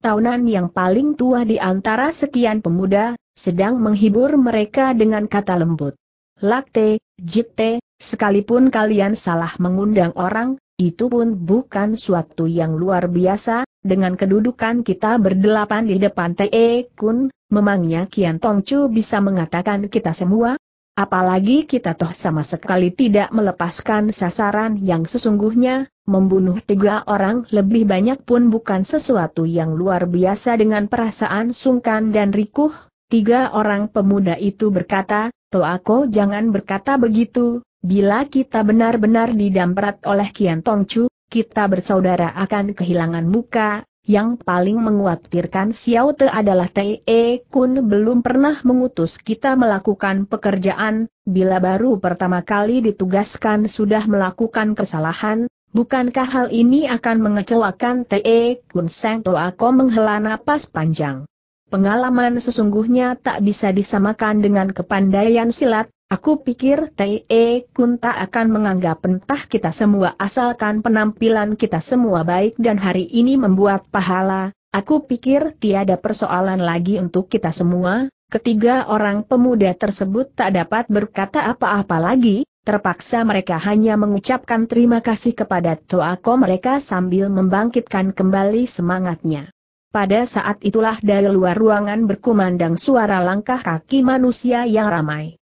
tahunan yang paling tua di antara sekian pemuda, sedang menghibur mereka dengan kata lembut. Lakte, jitte, sekalipun kalian salah mengundang orang, itu pun bukan suatu yang luar biasa, dengan kedudukan kita berdelapan di depan Te Kun, memangnya Kian Tongcu bisa mengatakan kita semua? Apalagi kita toh sama sekali tidak melepaskan sasaran yang sesungguhnya, membunuh tiga orang lebih banyak pun bukan sesuatu yang luar biasa dengan perasaan sungkan dan rikuh, tiga orang pemuda itu berkata, Toako jangan berkata begitu, bila kita benar-benar didamprat oleh Kian Tongcu, kita bersaudara akan kehilangan muka, yang paling menguatirkan Xiao Te adalah T.E. Kun belum pernah mengutus kita melakukan pekerjaan, bila baru pertama kali ditugaskan sudah melakukan kesalahan, bukankah hal ini akan mengecewakan T.E. Kun Seng Toako menghela napas panjang. Pengalaman sesungguhnya tak bisa disamakan dengan kepandaian silat, Aku pikir T.E. Kun tak akan menganggap pentah kita semua asalkan penampilan kita semua baik dan hari ini membuat pahala. Aku pikir tiada persoalan lagi untuk kita semua. Ketiga orang pemuda tersebut tak dapat berkata apa-apa lagi, terpaksa mereka hanya mengucapkan terima kasih kepada Toa Toako mereka sambil membangkitkan kembali semangatnya. Pada saat itulah dari luar ruangan berkumandang suara langkah kaki manusia yang ramai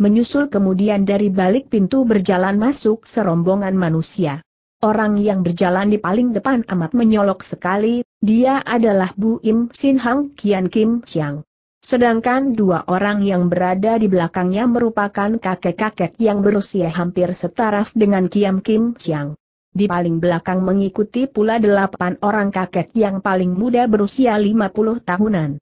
menyusul kemudian dari balik pintu berjalan masuk serombongan manusia. Orang yang berjalan di paling depan amat menyolok sekali, dia adalah Bu Im Sin Hang Kian Kim Siang. Sedangkan dua orang yang berada di belakangnya merupakan kakek-kakek yang berusia hampir setaraf dengan Kiam Kim Siang. Di paling belakang mengikuti pula delapan orang kakek yang paling muda berusia lima puluh tahunan.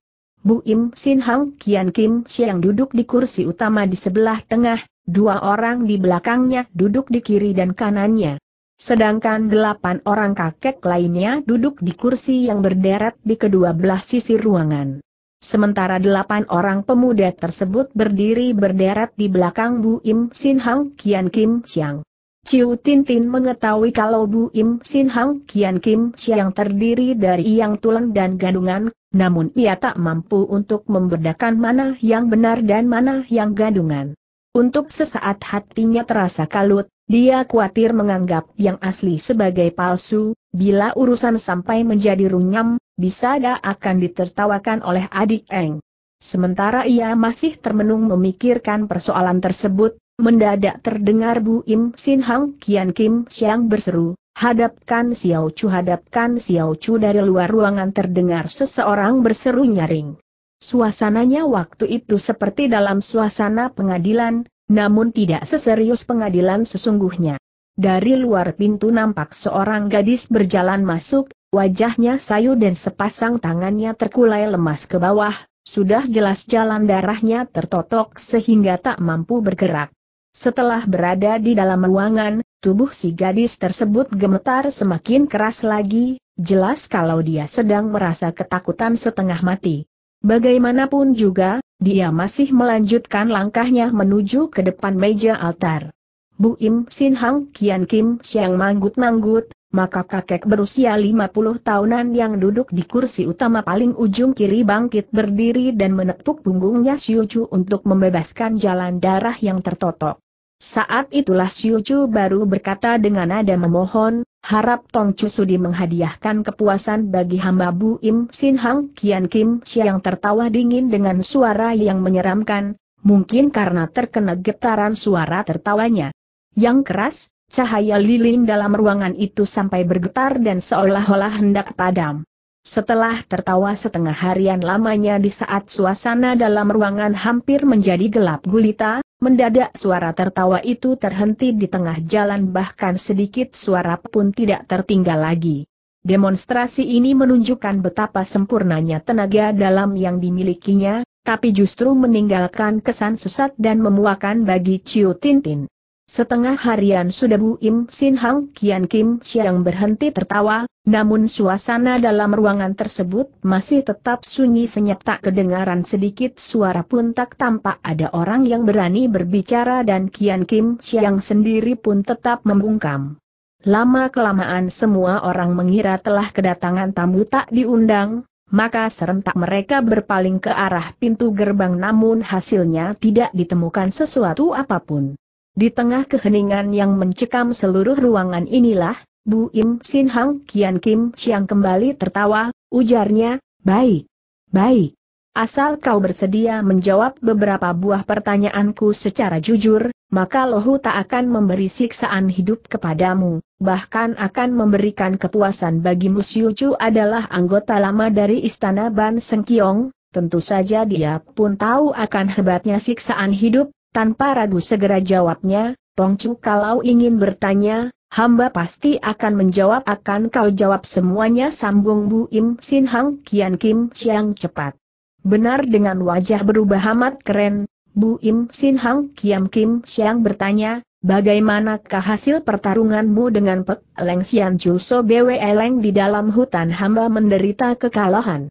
Bu Im Sin Hang Kian Kim Siang duduk di kursi utama di sebelah tengah, dua orang di belakangnya duduk di kiri dan kanannya. Sedangkan delapan orang kakek lainnya duduk di kursi yang berderet di kedua belah sisi ruangan. Sementara delapan orang pemuda tersebut berdiri berderet di belakang Bu Im Sin Hang Kian Kim Siang. Ciu Tintin mengetahui kalau Bu Im Sin Hang Kian Kim Siang terdiri dari Yang Tulen dan Gadungan, namun ia tak mampu untuk membedakan mana yang benar dan mana yang gadungan. Untuk sesaat hatinya terasa kalut, dia khawatir menganggap yang asli sebagai palsu, bila urusan sampai menjadi runyam, bisa gak akan ditertawakan oleh adik Eng. Sementara ia masih termenung memikirkan persoalan tersebut, mendadak terdengar Bu Im Sin Hang Kian Kim Siang berseru, Hadapkan Xiao Chu, hadapkan Xiao Chu dari luar ruangan terdengar seseorang berseru nyaring. Suasananya waktu itu seperti dalam suasana pengadilan, namun tidak seserius pengadilan sesungguhnya. Dari luar pintu nampak seorang gadis berjalan masuk, wajahnya sayu dan sepasang tangannya terkulai lemas ke bawah, sudah jelas jalan darahnya tertotok sehingga tak mampu bergerak. Setelah berada di dalam ruangan, tubuh si gadis tersebut gemetar semakin keras lagi, jelas kalau dia sedang merasa ketakutan setengah mati. Bagaimanapun juga, dia masih melanjutkan langkahnya menuju ke depan meja altar. Bu Im Sin Hang Kian Kim Siang manggut-manggut, maka kakek berusia 50 tahunan yang duduk di kursi utama paling ujung kiri bangkit berdiri dan menepuk punggungnya Siucu untuk membebaskan jalan darah yang tertotok. Saat itulah Siucu baru berkata dengan nada memohon, harap Tong Chu Sudi menghadiahkan kepuasan bagi hamba Bu Im Sin Hang Kian Kim yang tertawa dingin dengan suara yang menyeramkan, mungkin karena terkena getaran suara tertawanya. Yang keras, Cahaya lilin dalam ruangan itu sampai bergetar dan seolah-olah hendak padam. Setelah tertawa setengah harian lamanya di saat suasana dalam ruangan hampir menjadi gelap gulita, mendadak suara tertawa itu terhenti di tengah jalan bahkan sedikit suara pun tidak tertinggal lagi. Demonstrasi ini menunjukkan betapa sempurnanya tenaga dalam yang dimilikinya, tapi justru meninggalkan kesan sesat dan memuakan bagi Ciu Tintin. Setengah harian sudah Bu Im Sin Hang Kian Kim Siang berhenti tertawa, namun suasana dalam ruangan tersebut masih tetap sunyi senyap tak kedengaran sedikit suara pun tak tampak ada orang yang berani berbicara dan Kian Kim Siang sendiri pun tetap membungkam. Lama-kelamaan semua orang mengira telah kedatangan tamu tak diundang, maka serentak mereka berpaling ke arah pintu gerbang namun hasilnya tidak ditemukan sesuatu apapun. Di tengah keheningan yang mencekam seluruh ruangan inilah, Bu Im Sin Hang Kian Kim Siang kembali tertawa, ujarnya, baik, baik. Asal kau bersedia menjawab beberapa buah pertanyaanku secara jujur, maka Lohu tak akan memberi siksaan hidup kepadamu, bahkan akan memberikan kepuasan bagimu Siucu adalah anggota lama dari Istana Ban Sengkiong, tentu saja dia pun tahu akan hebatnya siksaan hidup, tanpa ragu segera jawabnya, Tongcu kalau ingin bertanya, hamba pasti akan menjawab akan kau jawab semuanya sambung Bu Im Sin Hang Kian Kim Siang cepat. Benar dengan wajah berubah amat keren, Bu Im Sin Hang Kiam Kim Siang bertanya, bagaimanakah hasil pertarunganmu dengan Pek Leng Sian Ju So Bwe di dalam hutan hamba menderita kekalahan?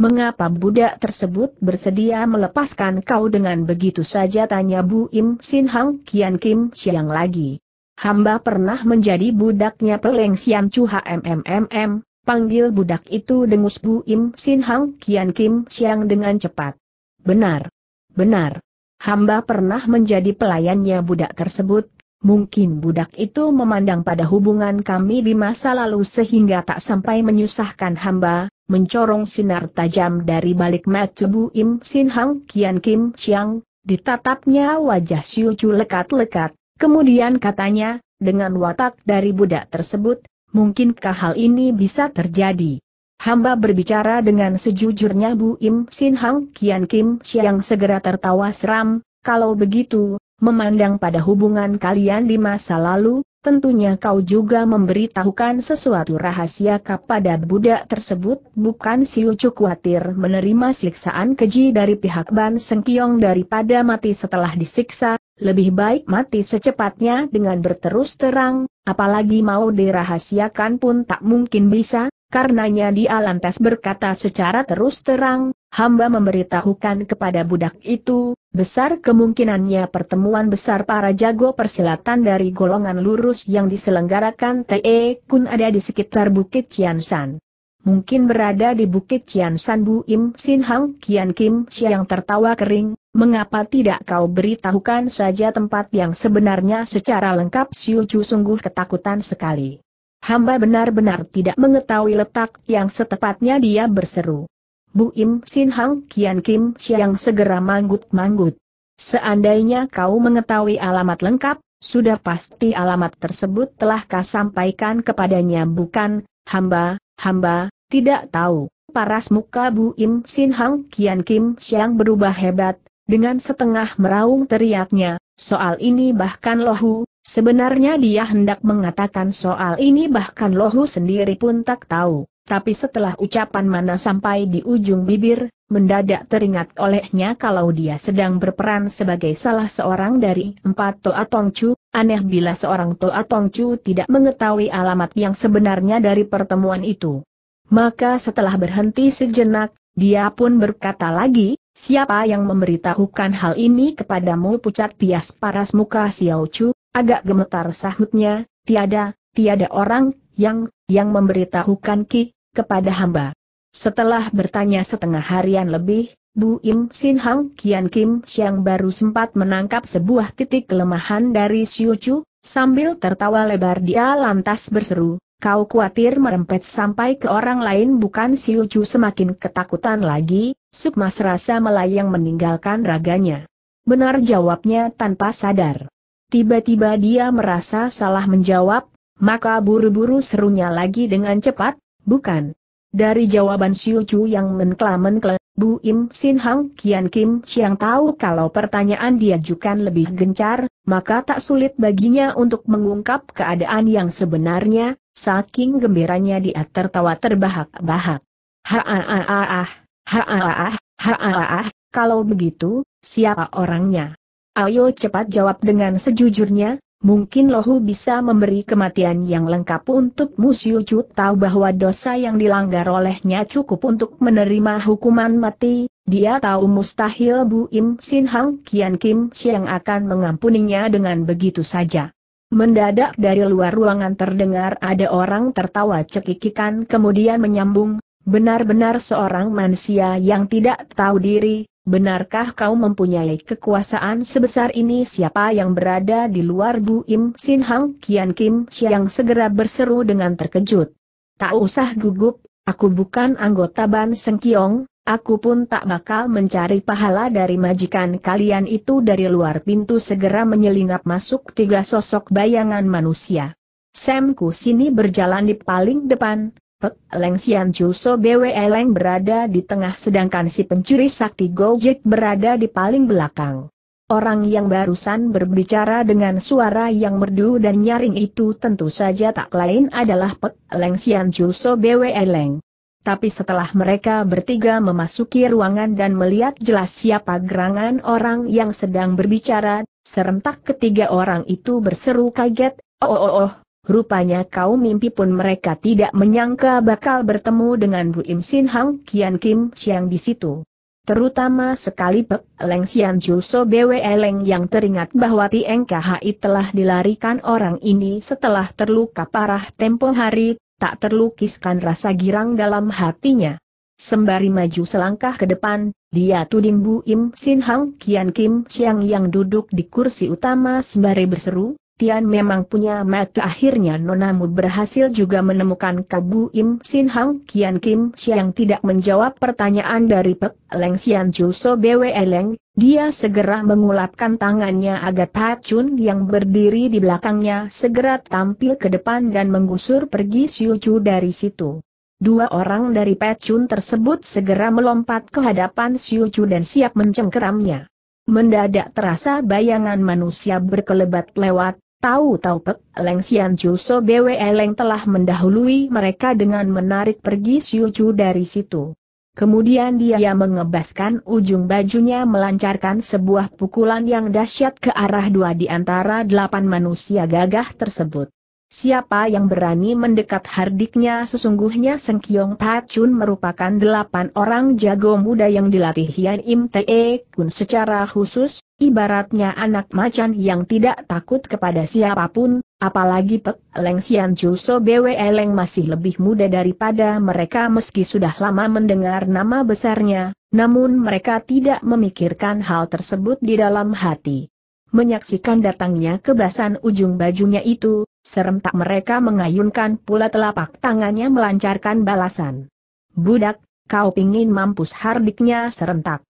Mengapa budak tersebut bersedia melepaskan kau dengan begitu saja tanya Bu Im Sin Hang Kian Kim Siang lagi. Hamba pernah menjadi budaknya Peleng Sian Chu HMMMM, panggil budak itu dengus Bu Im Sin Hang Kian Kim Siang dengan cepat. Benar. Benar. Hamba pernah menjadi pelayannya budak tersebut, Mungkin budak itu memandang pada hubungan kami di masa lalu sehingga tak sampai menyusahkan hamba, mencorong sinar tajam dari balik mata Bu Im Sin Hang Kian Kim Siang, ditatapnya wajah Siu Chu lekat-lekat, kemudian katanya, dengan watak dari budak tersebut, mungkinkah hal ini bisa terjadi? Hamba berbicara dengan sejujurnya Bu Im Sin Hang Kian Kim Siang segera tertawa seram, kalau begitu, memandang pada hubungan kalian di masa lalu, Tentunya kau juga memberitahukan sesuatu rahasia kepada budak tersebut, bukan si Chu khawatir menerima siksaan keji dari pihak Ban Sengkiong daripada mati setelah disiksa, lebih baik mati secepatnya dengan berterus terang, apalagi mau dirahasiakan pun tak mungkin bisa, karenanya dia lantas berkata secara terus terang, hamba memberitahukan kepada budak itu, besar kemungkinannya pertemuan besar para jago persilatan dari golongan lurus yang diselenggarakan TE Kun ada di sekitar Bukit Ciansan. Mungkin berada di Bukit Ciansan Bu Im Sin Hang Kian Kim Siang tertawa kering, mengapa tidak kau beritahukan saja tempat yang sebenarnya secara lengkap Siu Chu sungguh ketakutan sekali. Hamba benar-benar tidak mengetahui letak yang setepatnya dia berseru. Bu Im Sin Hang Kian Kim Siang segera manggut-manggut. Seandainya kau mengetahui alamat lengkap, sudah pasti alamat tersebut telah kau sampaikan kepadanya bukan, hamba, hamba, tidak tahu. Paras muka Bu Im Sin Hang Kian Kim Siang berubah hebat, dengan setengah meraung teriaknya, soal ini bahkan lohu, sebenarnya dia hendak mengatakan soal ini bahkan lohu sendiri pun tak tahu. Tapi setelah ucapan mana sampai di ujung bibir, mendadak teringat olehnya kalau dia sedang berperan sebagai salah seorang dari empat Toa Tongcu, aneh bila seorang Toa Tongcu tidak mengetahui alamat yang sebenarnya dari pertemuan itu. Maka setelah berhenti sejenak, dia pun berkata lagi, Siapa yang memberitahukan hal ini kepadamu pucat pias paras muka Xiao Chu, agak gemetar sahutnya, tiada, tiada orang, yang, yang memberitahukan Ki, kepada hamba. Setelah bertanya setengah harian lebih, Bu Im Sin Hang Kian Kim Siang baru sempat menangkap sebuah titik kelemahan dari Siu Chu, sambil tertawa lebar dia lantas berseru, kau khawatir merempet sampai ke orang lain bukan Siu Chu semakin ketakutan lagi, Sukma serasa melayang meninggalkan raganya. Benar jawabnya tanpa sadar. Tiba-tiba dia merasa salah menjawab, maka buru-buru serunya lagi dengan cepat, bukan. Dari jawaban Siu Chu yang menkla-menkla, Bu Im Sin Hang Kian Kim Siang tahu kalau pertanyaan diajukan lebih gencar, maka tak sulit baginya untuk mengungkap keadaan yang sebenarnya, saking gembiranya dia tertawa terbahak-bahak. Ha-ah-ah-ah, ha-ah-ah, ha-ah-ah, kalau begitu, siapa orangnya? Ayo cepat jawab dengan sejujurnya, mungkin Lohu bisa memberi kematian yang lengkap untuk Musiu Chu tahu bahwa dosa yang dilanggar olehnya cukup untuk menerima hukuman mati, dia tahu mustahil Bu Im Sin Hang Kian Kim Siang akan mengampuninya dengan begitu saja. Mendadak dari luar ruangan terdengar ada orang tertawa cekikikan kemudian menyambung, benar-benar seorang manusia yang tidak tahu diri, benarkah kau mempunyai kekuasaan sebesar ini? Siapa yang berada di luar Bu Im Sin Hang Kian Kim yang segera berseru dengan terkejut. Tak usah gugup, aku bukan anggota Ban Kiong, aku pun tak bakal mencari pahala dari majikan kalian itu dari luar pintu segera menyelinap masuk tiga sosok bayangan manusia. Sam sini berjalan di paling depan, Pek Leng Juso BWE Leng berada di tengah sedangkan si pencuri sakti Gojek berada di paling belakang. Orang yang barusan berbicara dengan suara yang merdu dan nyaring itu tentu saja tak lain adalah Pek Leng Juso BWE Leng. Tapi setelah mereka bertiga memasuki ruangan dan melihat jelas siapa gerangan orang yang sedang berbicara, serentak ketiga orang itu berseru kaget, oh oh oh, oh Rupanya kau mimpi pun mereka tidak menyangka bakal bertemu dengan Bu Im Sin Hang Kian Kim Siang di situ. Terutama sekali Pek Leng Sian So Bwe Leng yang teringat bahwa Tieng KHI telah dilarikan orang ini setelah terluka parah tempo hari, tak terlukiskan rasa girang dalam hatinya. Sembari maju selangkah ke depan, dia tuding Bu Im Sin Hang Kian Kim Siang yang duduk di kursi utama sembari berseru, Tian memang punya mata akhirnya nonamu berhasil juga menemukan Kabu Im Sin Hang Kian Kim Siang tidak menjawab pertanyaan dari Pek Leng Sian Ju So Bwe Leng, dia segera mengulapkan tangannya agar Chun yang berdiri di belakangnya segera tampil ke depan dan menggusur pergi Siu Chu dari situ. Dua orang dari Chun tersebut segera melompat ke hadapan Siu Chu dan siap mencengkeramnya. Mendadak terasa bayangan manusia berkelebat lewat, Tahu-tahu Pek Leng Sian Ju So Bwe Leng telah mendahului mereka dengan menarik pergi Siu Chu dari situ. Kemudian dia mengebaskan ujung bajunya melancarkan sebuah pukulan yang dahsyat ke arah dua di antara delapan manusia gagah tersebut. Siapa yang berani mendekat hardiknya sesungguhnya Seng Kiong Chun merupakan delapan orang jago muda yang dilatih Hian Im Te Kun secara khusus, ibaratnya anak macan yang tidak takut kepada siapapun, apalagi Pek Leng Sian Juso Bwe e Leng masih lebih muda daripada mereka meski sudah lama mendengar nama besarnya, namun mereka tidak memikirkan hal tersebut di dalam hati. Menyaksikan datangnya kebasan ujung bajunya itu, Serentak mereka mengayunkan pula telapak tangannya melancarkan balasan. Budak, kau ingin mampus hardiknya serentak.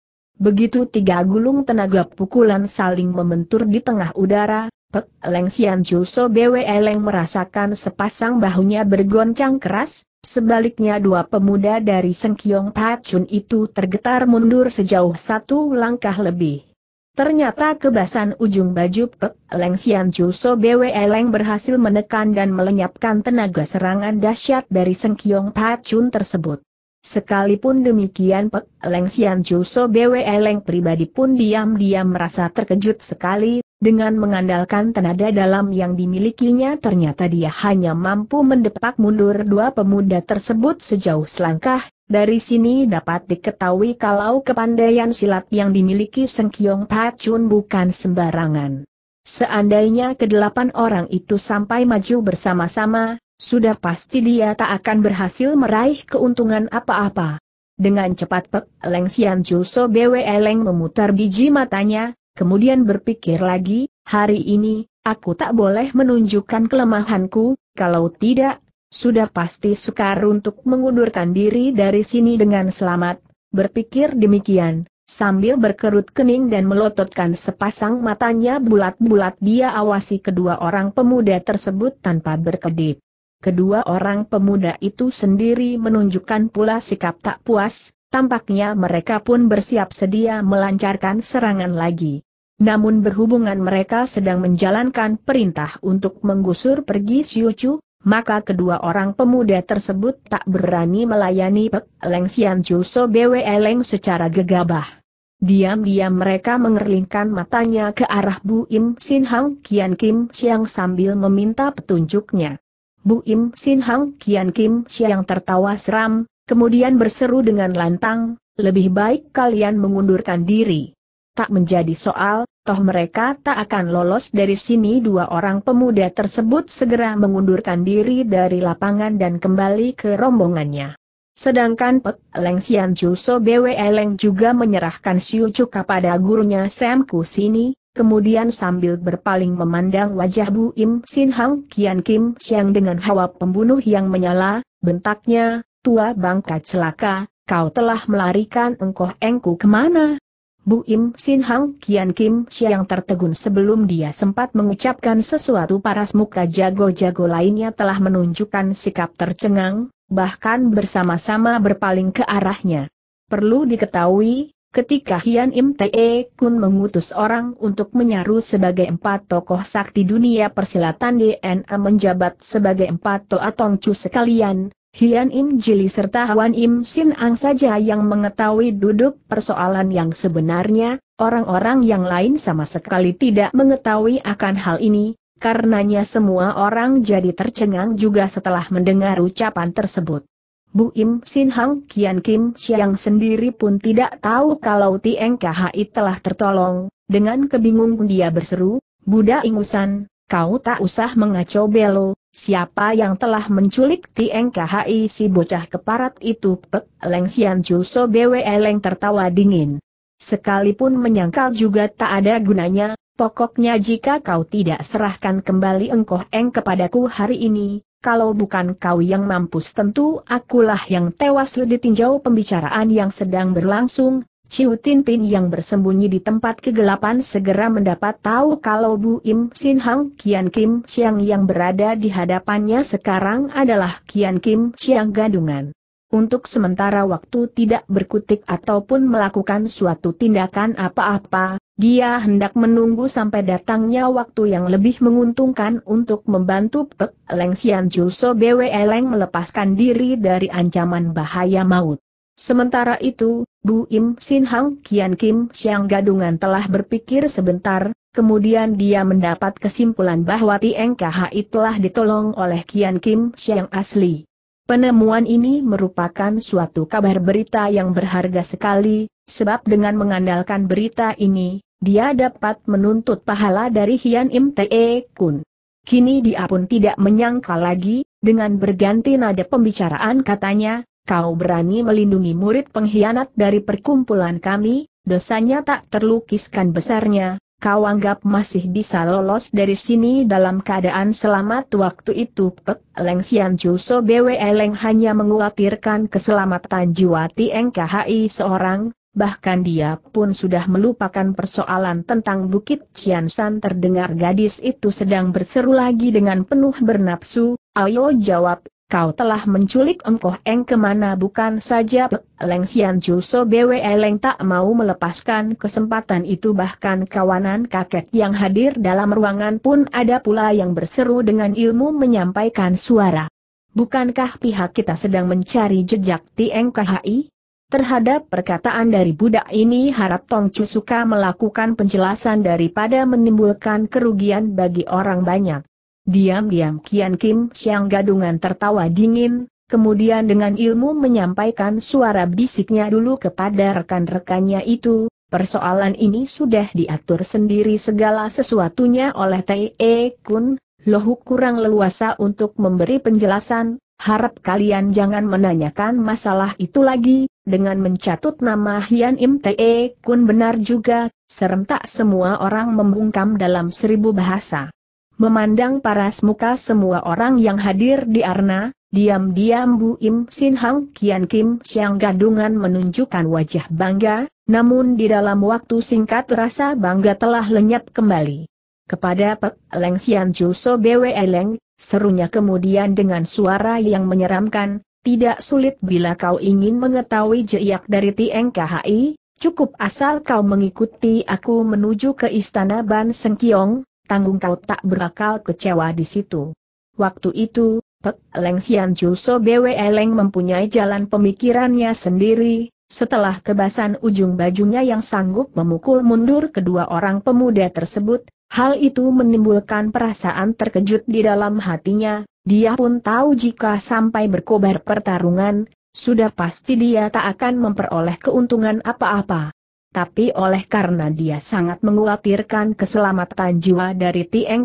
Begitu tiga gulung tenaga pukulan saling membentur di tengah udara, Pek Leng Sian Chu Bwe Leng merasakan sepasang bahunya bergoncang keras, sebaliknya dua pemuda dari Sengkiong Pacun itu tergetar mundur sejauh satu langkah lebih. Ternyata kebasan ujung baju Pek Leng Xian Chu So Bwe Leng berhasil menekan dan melenyapkan tenaga serangan dahsyat dari Pat Chun tersebut. Sekalipun demikian Pek Leng Xian Chu So Bwe Leng pribadi pun diam-diam merasa terkejut sekali, dengan mengandalkan tenaga dalam yang dimilikinya ternyata dia hanya mampu mendepak mundur dua pemuda tersebut sejauh selangkah, dari sini dapat diketahui kalau kepandaian silat yang dimiliki Seng Kiong Chun bukan sembarangan. Seandainya kedelapan orang itu sampai maju bersama-sama, sudah pasti dia tak akan berhasil meraih keuntungan apa-apa. Dengan cepat Pek Leng Sian Juso Bwe Leng memutar biji matanya, kemudian berpikir lagi, hari ini, aku tak boleh menunjukkan kelemahanku, kalau tidak, sudah pasti sukar untuk mengundurkan diri dari sini dengan selamat, berpikir demikian, sambil berkerut kening dan melototkan sepasang matanya bulat-bulat dia awasi kedua orang pemuda tersebut tanpa berkedip. Kedua orang pemuda itu sendiri menunjukkan pula sikap tak puas, tampaknya mereka pun bersiap sedia melancarkan serangan lagi. Namun berhubungan mereka sedang menjalankan perintah untuk menggusur pergi Siucu, maka kedua orang pemuda tersebut tak berani melayani Pek Leng Sian Juso Bwe Leng secara gegabah. Diam-diam mereka mengerlingkan matanya ke arah Bu Im Sin Hang Kian Kim Siang sambil meminta petunjuknya. Bu Im Sin Hang Kian Kim Siang tertawa seram, kemudian berseru dengan lantang, lebih baik kalian mengundurkan diri. Tak menjadi soal, toh mereka tak akan lolos dari sini dua orang pemuda tersebut segera mengundurkan diri dari lapangan dan kembali ke rombongannya. Sedangkan Pek Leng Sian Chu So Bwe Leng juga menyerahkan Siu Chu kepada gurunya Sam Ku Sini, kemudian sambil berpaling memandang wajah Bu Im Sin Hang Kian Kim Siang dengan hawa pembunuh yang menyala, bentaknya, tua bangka celaka, kau telah melarikan engkoh engku kemana? Bu Im Sin Hang Kian Kim yang tertegun sebelum dia sempat mengucapkan sesuatu paras muka jago-jago lainnya telah menunjukkan sikap tercengang, bahkan bersama-sama berpaling ke arahnya. Perlu diketahui, ketika Hian Im Te Kun mengutus orang untuk menyaru sebagai empat tokoh sakti dunia persilatan DNA menjabat sebagai empat toa tongcu sekalian, Hian Im Jili serta Wan Im Sin Ang saja yang mengetahui duduk persoalan yang sebenarnya, orang-orang yang lain sama sekali tidak mengetahui akan hal ini, karenanya semua orang jadi tercengang juga setelah mendengar ucapan tersebut. Bu Im Sin Hang Kian Kim Siang sendiri pun tidak tahu kalau Tieng Khai telah tertolong, dengan kebingungan dia berseru, Buddha Ingusan, kau tak usah mengacau belo, Siapa yang telah menculik TNKHI si bocah keparat itu? Pek Leng Sian Juso Bwe Leng tertawa dingin. Sekalipun menyangkal juga tak ada gunanya, pokoknya jika kau tidak serahkan kembali engkoh eng kepadaku hari ini, kalau bukan kau yang mampus tentu akulah yang tewas ditinjau pembicaraan yang sedang berlangsung, Chiu Tin Pin yang bersembunyi di tempat kegelapan segera mendapat tahu kalau Bu Im Sin Hang Kian Kim Siang yang berada di hadapannya sekarang adalah Kian Kim Siang Gadungan. Untuk sementara waktu tidak berkutik ataupun melakukan suatu tindakan apa-apa, dia hendak menunggu sampai datangnya waktu yang lebih menguntungkan untuk membantu Pek Leng Sian Juso Bwe Leng melepaskan diri dari ancaman bahaya maut. Sementara itu, Bu Im Sin Hang Kian Kim Siang Gadungan telah berpikir sebentar, kemudian dia mendapat kesimpulan bahwa Tieng Khi telah ditolong oleh Kian Kim Siang asli. Penemuan ini merupakan suatu kabar berita yang berharga sekali, sebab dengan mengandalkan berita ini, dia dapat menuntut pahala dari Hian Im Te Kun. Kini dia pun tidak menyangka lagi, dengan berganti nada pembicaraan katanya, kau berani melindungi murid pengkhianat dari perkumpulan kami, dosanya tak terlukiskan besarnya, kau anggap masih bisa lolos dari sini dalam keadaan selamat waktu itu Pek Leng Sian Juso Bwe Leng hanya menguatirkan keselamatan jiwa Tieng seorang, bahkan dia pun sudah melupakan persoalan tentang Bukit Cian San terdengar gadis itu sedang berseru lagi dengan penuh bernapsu, ayo jawab, kau telah menculik engkoh eng kemana bukan saja Leng Sian Juso Bwe Leng tak mau melepaskan kesempatan itu bahkan kawanan kakek yang hadir dalam ruangan pun ada pula yang berseru dengan ilmu menyampaikan suara. Bukankah pihak kita sedang mencari jejak Tieng KHI? Terhadap perkataan dari budak ini harap Tong suka melakukan penjelasan daripada menimbulkan kerugian bagi orang banyak. Diam-diam Kian Kim Siang gadungan tertawa dingin, kemudian dengan ilmu menyampaikan suara bisiknya dulu kepada rekan-rekannya itu, persoalan ini sudah diatur sendiri segala sesuatunya oleh T.E. E Kun, lohu kurang leluasa untuk memberi penjelasan, harap kalian jangan menanyakan masalah itu lagi, dengan mencatut nama Hian Im Te e Kun benar juga, serentak semua orang membungkam dalam seribu bahasa. Memandang paras muka semua orang yang hadir di Arna, diam-diam Bu Im Sin Hang Kian Kim Siang Gadungan menunjukkan wajah bangga, namun di dalam waktu singkat rasa bangga telah lenyap kembali. Kepada Pek Leng Sian So Bwe Leng, serunya kemudian dengan suara yang menyeramkan, tidak sulit bila kau ingin mengetahui jejak dari Tieng KHI, cukup asal kau mengikuti aku menuju ke Istana Ban Sengkiong, tanggung kau tak berakal kecewa di situ. Waktu itu, Pek Leng Xian Juso Bwe Leng mempunyai jalan pemikirannya sendiri, setelah kebasan ujung bajunya yang sanggup memukul mundur kedua orang pemuda tersebut, hal itu menimbulkan perasaan terkejut di dalam hatinya, dia pun tahu jika sampai berkobar pertarungan, sudah pasti dia tak akan memperoleh keuntungan apa-apa tapi oleh karena dia sangat mengkhawatirkan keselamatan jiwa dari Tieng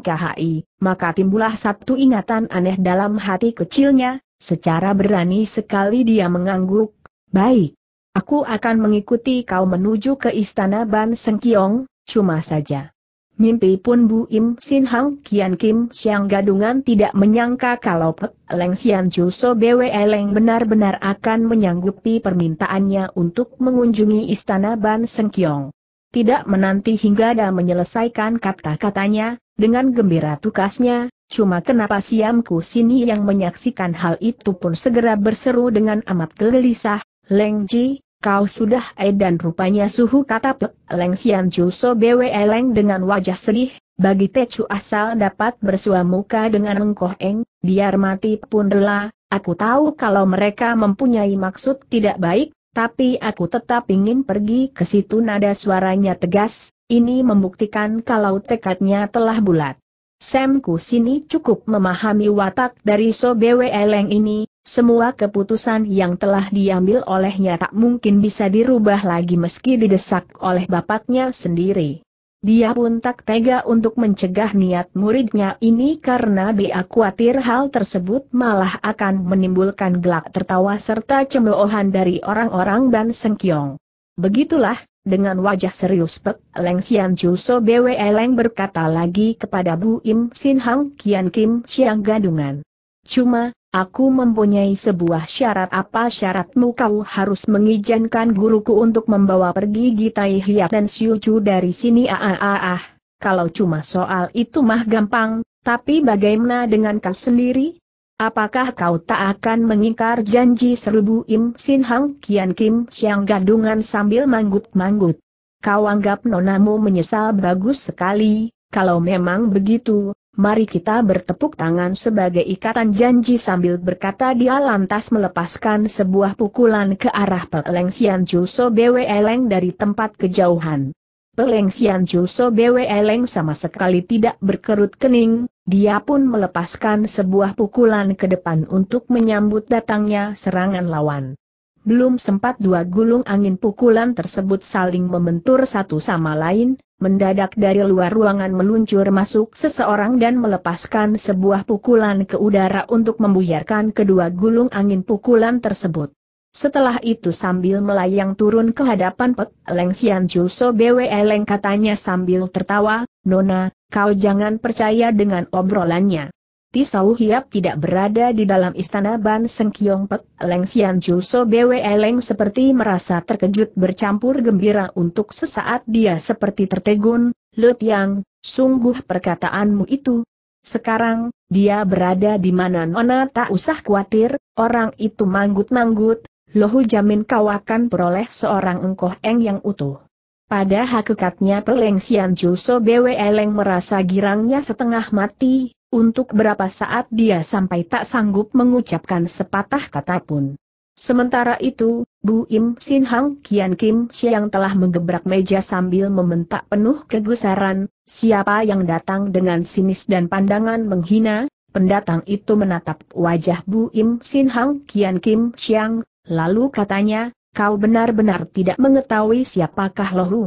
maka timbullah satu ingatan aneh dalam hati kecilnya, secara berani sekali dia mengangguk, baik, aku akan mengikuti kau menuju ke istana Ban Sengkiong, cuma saja. Mimpi pun Bu Im Sin Hang Kian Kim Siang Gadungan tidak menyangka kalau Pek Leng Sian Ju So Bwe Leng benar-benar akan menyanggupi permintaannya untuk mengunjungi istana Ban Seng Kiong. Tidak menanti hingga dia menyelesaikan kata-katanya, dengan gembira tukasnya, cuma kenapa siamku sini yang menyaksikan hal itu pun segera berseru dengan amat gelisah, Leng Ji, kau sudah edan eh, rupanya suhu kata Pek Leng Sian Chu So Bwe Leng dengan wajah sedih, bagi Tecu asal dapat bersua muka dengan engkoh eng, biar mati pun rela, aku tahu kalau mereka mempunyai maksud tidak baik, tapi aku tetap ingin pergi ke situ nada suaranya tegas, ini membuktikan kalau tekadnya telah bulat. Sam sini cukup memahami watak dari Sobewe Eleng ini, semua keputusan yang telah diambil olehnya tak mungkin bisa dirubah lagi meski didesak oleh bapaknya sendiri. Dia pun tak tega untuk mencegah niat muridnya ini karena dia khawatir hal tersebut malah akan menimbulkan gelak tertawa serta cemoohan dari orang-orang Ban Sengkyong. Begitulah, dengan wajah serius Pek Leng Sian Ju So Bwe Leng berkata lagi kepada Bu Im Sin Hang Kian Kim Siang Gadungan. Cuma, aku mempunyai sebuah syarat apa syaratmu kau harus mengizinkan guruku untuk membawa pergi Gitai Hiat dan Siu Chu dari sini ah, ah, ah, ah. Kalau cuma soal itu mah gampang, tapi bagaimana dengan kau sendiri? Apakah kau tak akan mengingkar janji seribu Im Sin Hang Kian Kim Siang Gandungan sambil manggut-manggut? Kau anggap nonamu menyesal bagus sekali, kalau memang begitu, mari kita bertepuk tangan sebagai ikatan janji sambil berkata dia lantas melepaskan sebuah pukulan ke arah Peleng Sian Juso Bwe Eleng dari tempat kejauhan. Peleng Sian Juso Bwe Eleng sama sekali tidak berkerut kening, dia pun melepaskan sebuah pukulan ke depan untuk menyambut datangnya serangan lawan. Belum sempat dua gulung angin pukulan tersebut saling membentur satu sama lain, mendadak dari luar ruangan meluncur masuk seseorang dan melepaskan sebuah pukulan ke udara untuk membuyarkan kedua gulung angin pukulan tersebut. Setelah itu sambil melayang turun ke hadapan Pek Leng Sian Julso Bwe Leng katanya sambil tertawa, Nona, kau jangan percaya dengan obrolannya. Tisau Hiap tidak berada di dalam istana Ban seng kiong Pek Leng Sian Julso Bwe Leng seperti merasa terkejut bercampur gembira untuk sesaat dia seperti tertegun, lut yang sungguh perkataanmu itu. Sekarang, dia berada di mana Nona tak usah khawatir, orang itu manggut-manggut, Lohu jamin kau akan peroleh seorang engkoh eng yang utuh. Pada hakikatnya Peleng Sian Juso Bwe Eleng merasa girangnya setengah mati, untuk berapa saat dia sampai tak sanggup mengucapkan sepatah kata pun. Sementara itu, Bu Im Sin Hang Kian Kim Siang telah menggebrak meja sambil membentak penuh kegusaran, siapa yang datang dengan sinis dan pandangan menghina, pendatang itu menatap wajah Bu Im Sin Hang Kian Kim Siang, Lalu katanya, kau benar-benar tidak mengetahui siapakah Lohu.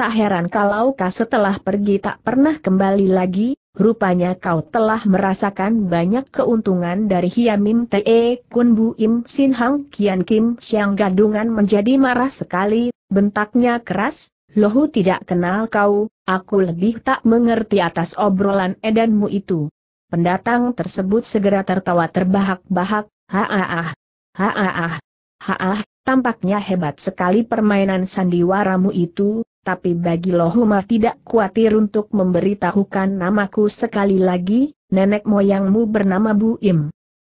Tak heran kalau kau setelah pergi tak pernah kembali lagi, rupanya kau telah merasakan banyak keuntungan dari Hiamim Te Kun Im Sin Hang Kian Kim Siang Gadungan menjadi marah sekali, bentaknya keras, Lohu tidak kenal kau, aku lebih tak mengerti atas obrolan edanmu itu. Pendatang tersebut segera tertawa terbahak-bahak, ha ha ha. ha ha ha. Haah, tampaknya hebat sekali permainan sandiwaramu itu, tapi bagi Lohuma tidak kuatir untuk memberitahukan namaku sekali lagi, nenek moyangmu bernama Bu Im.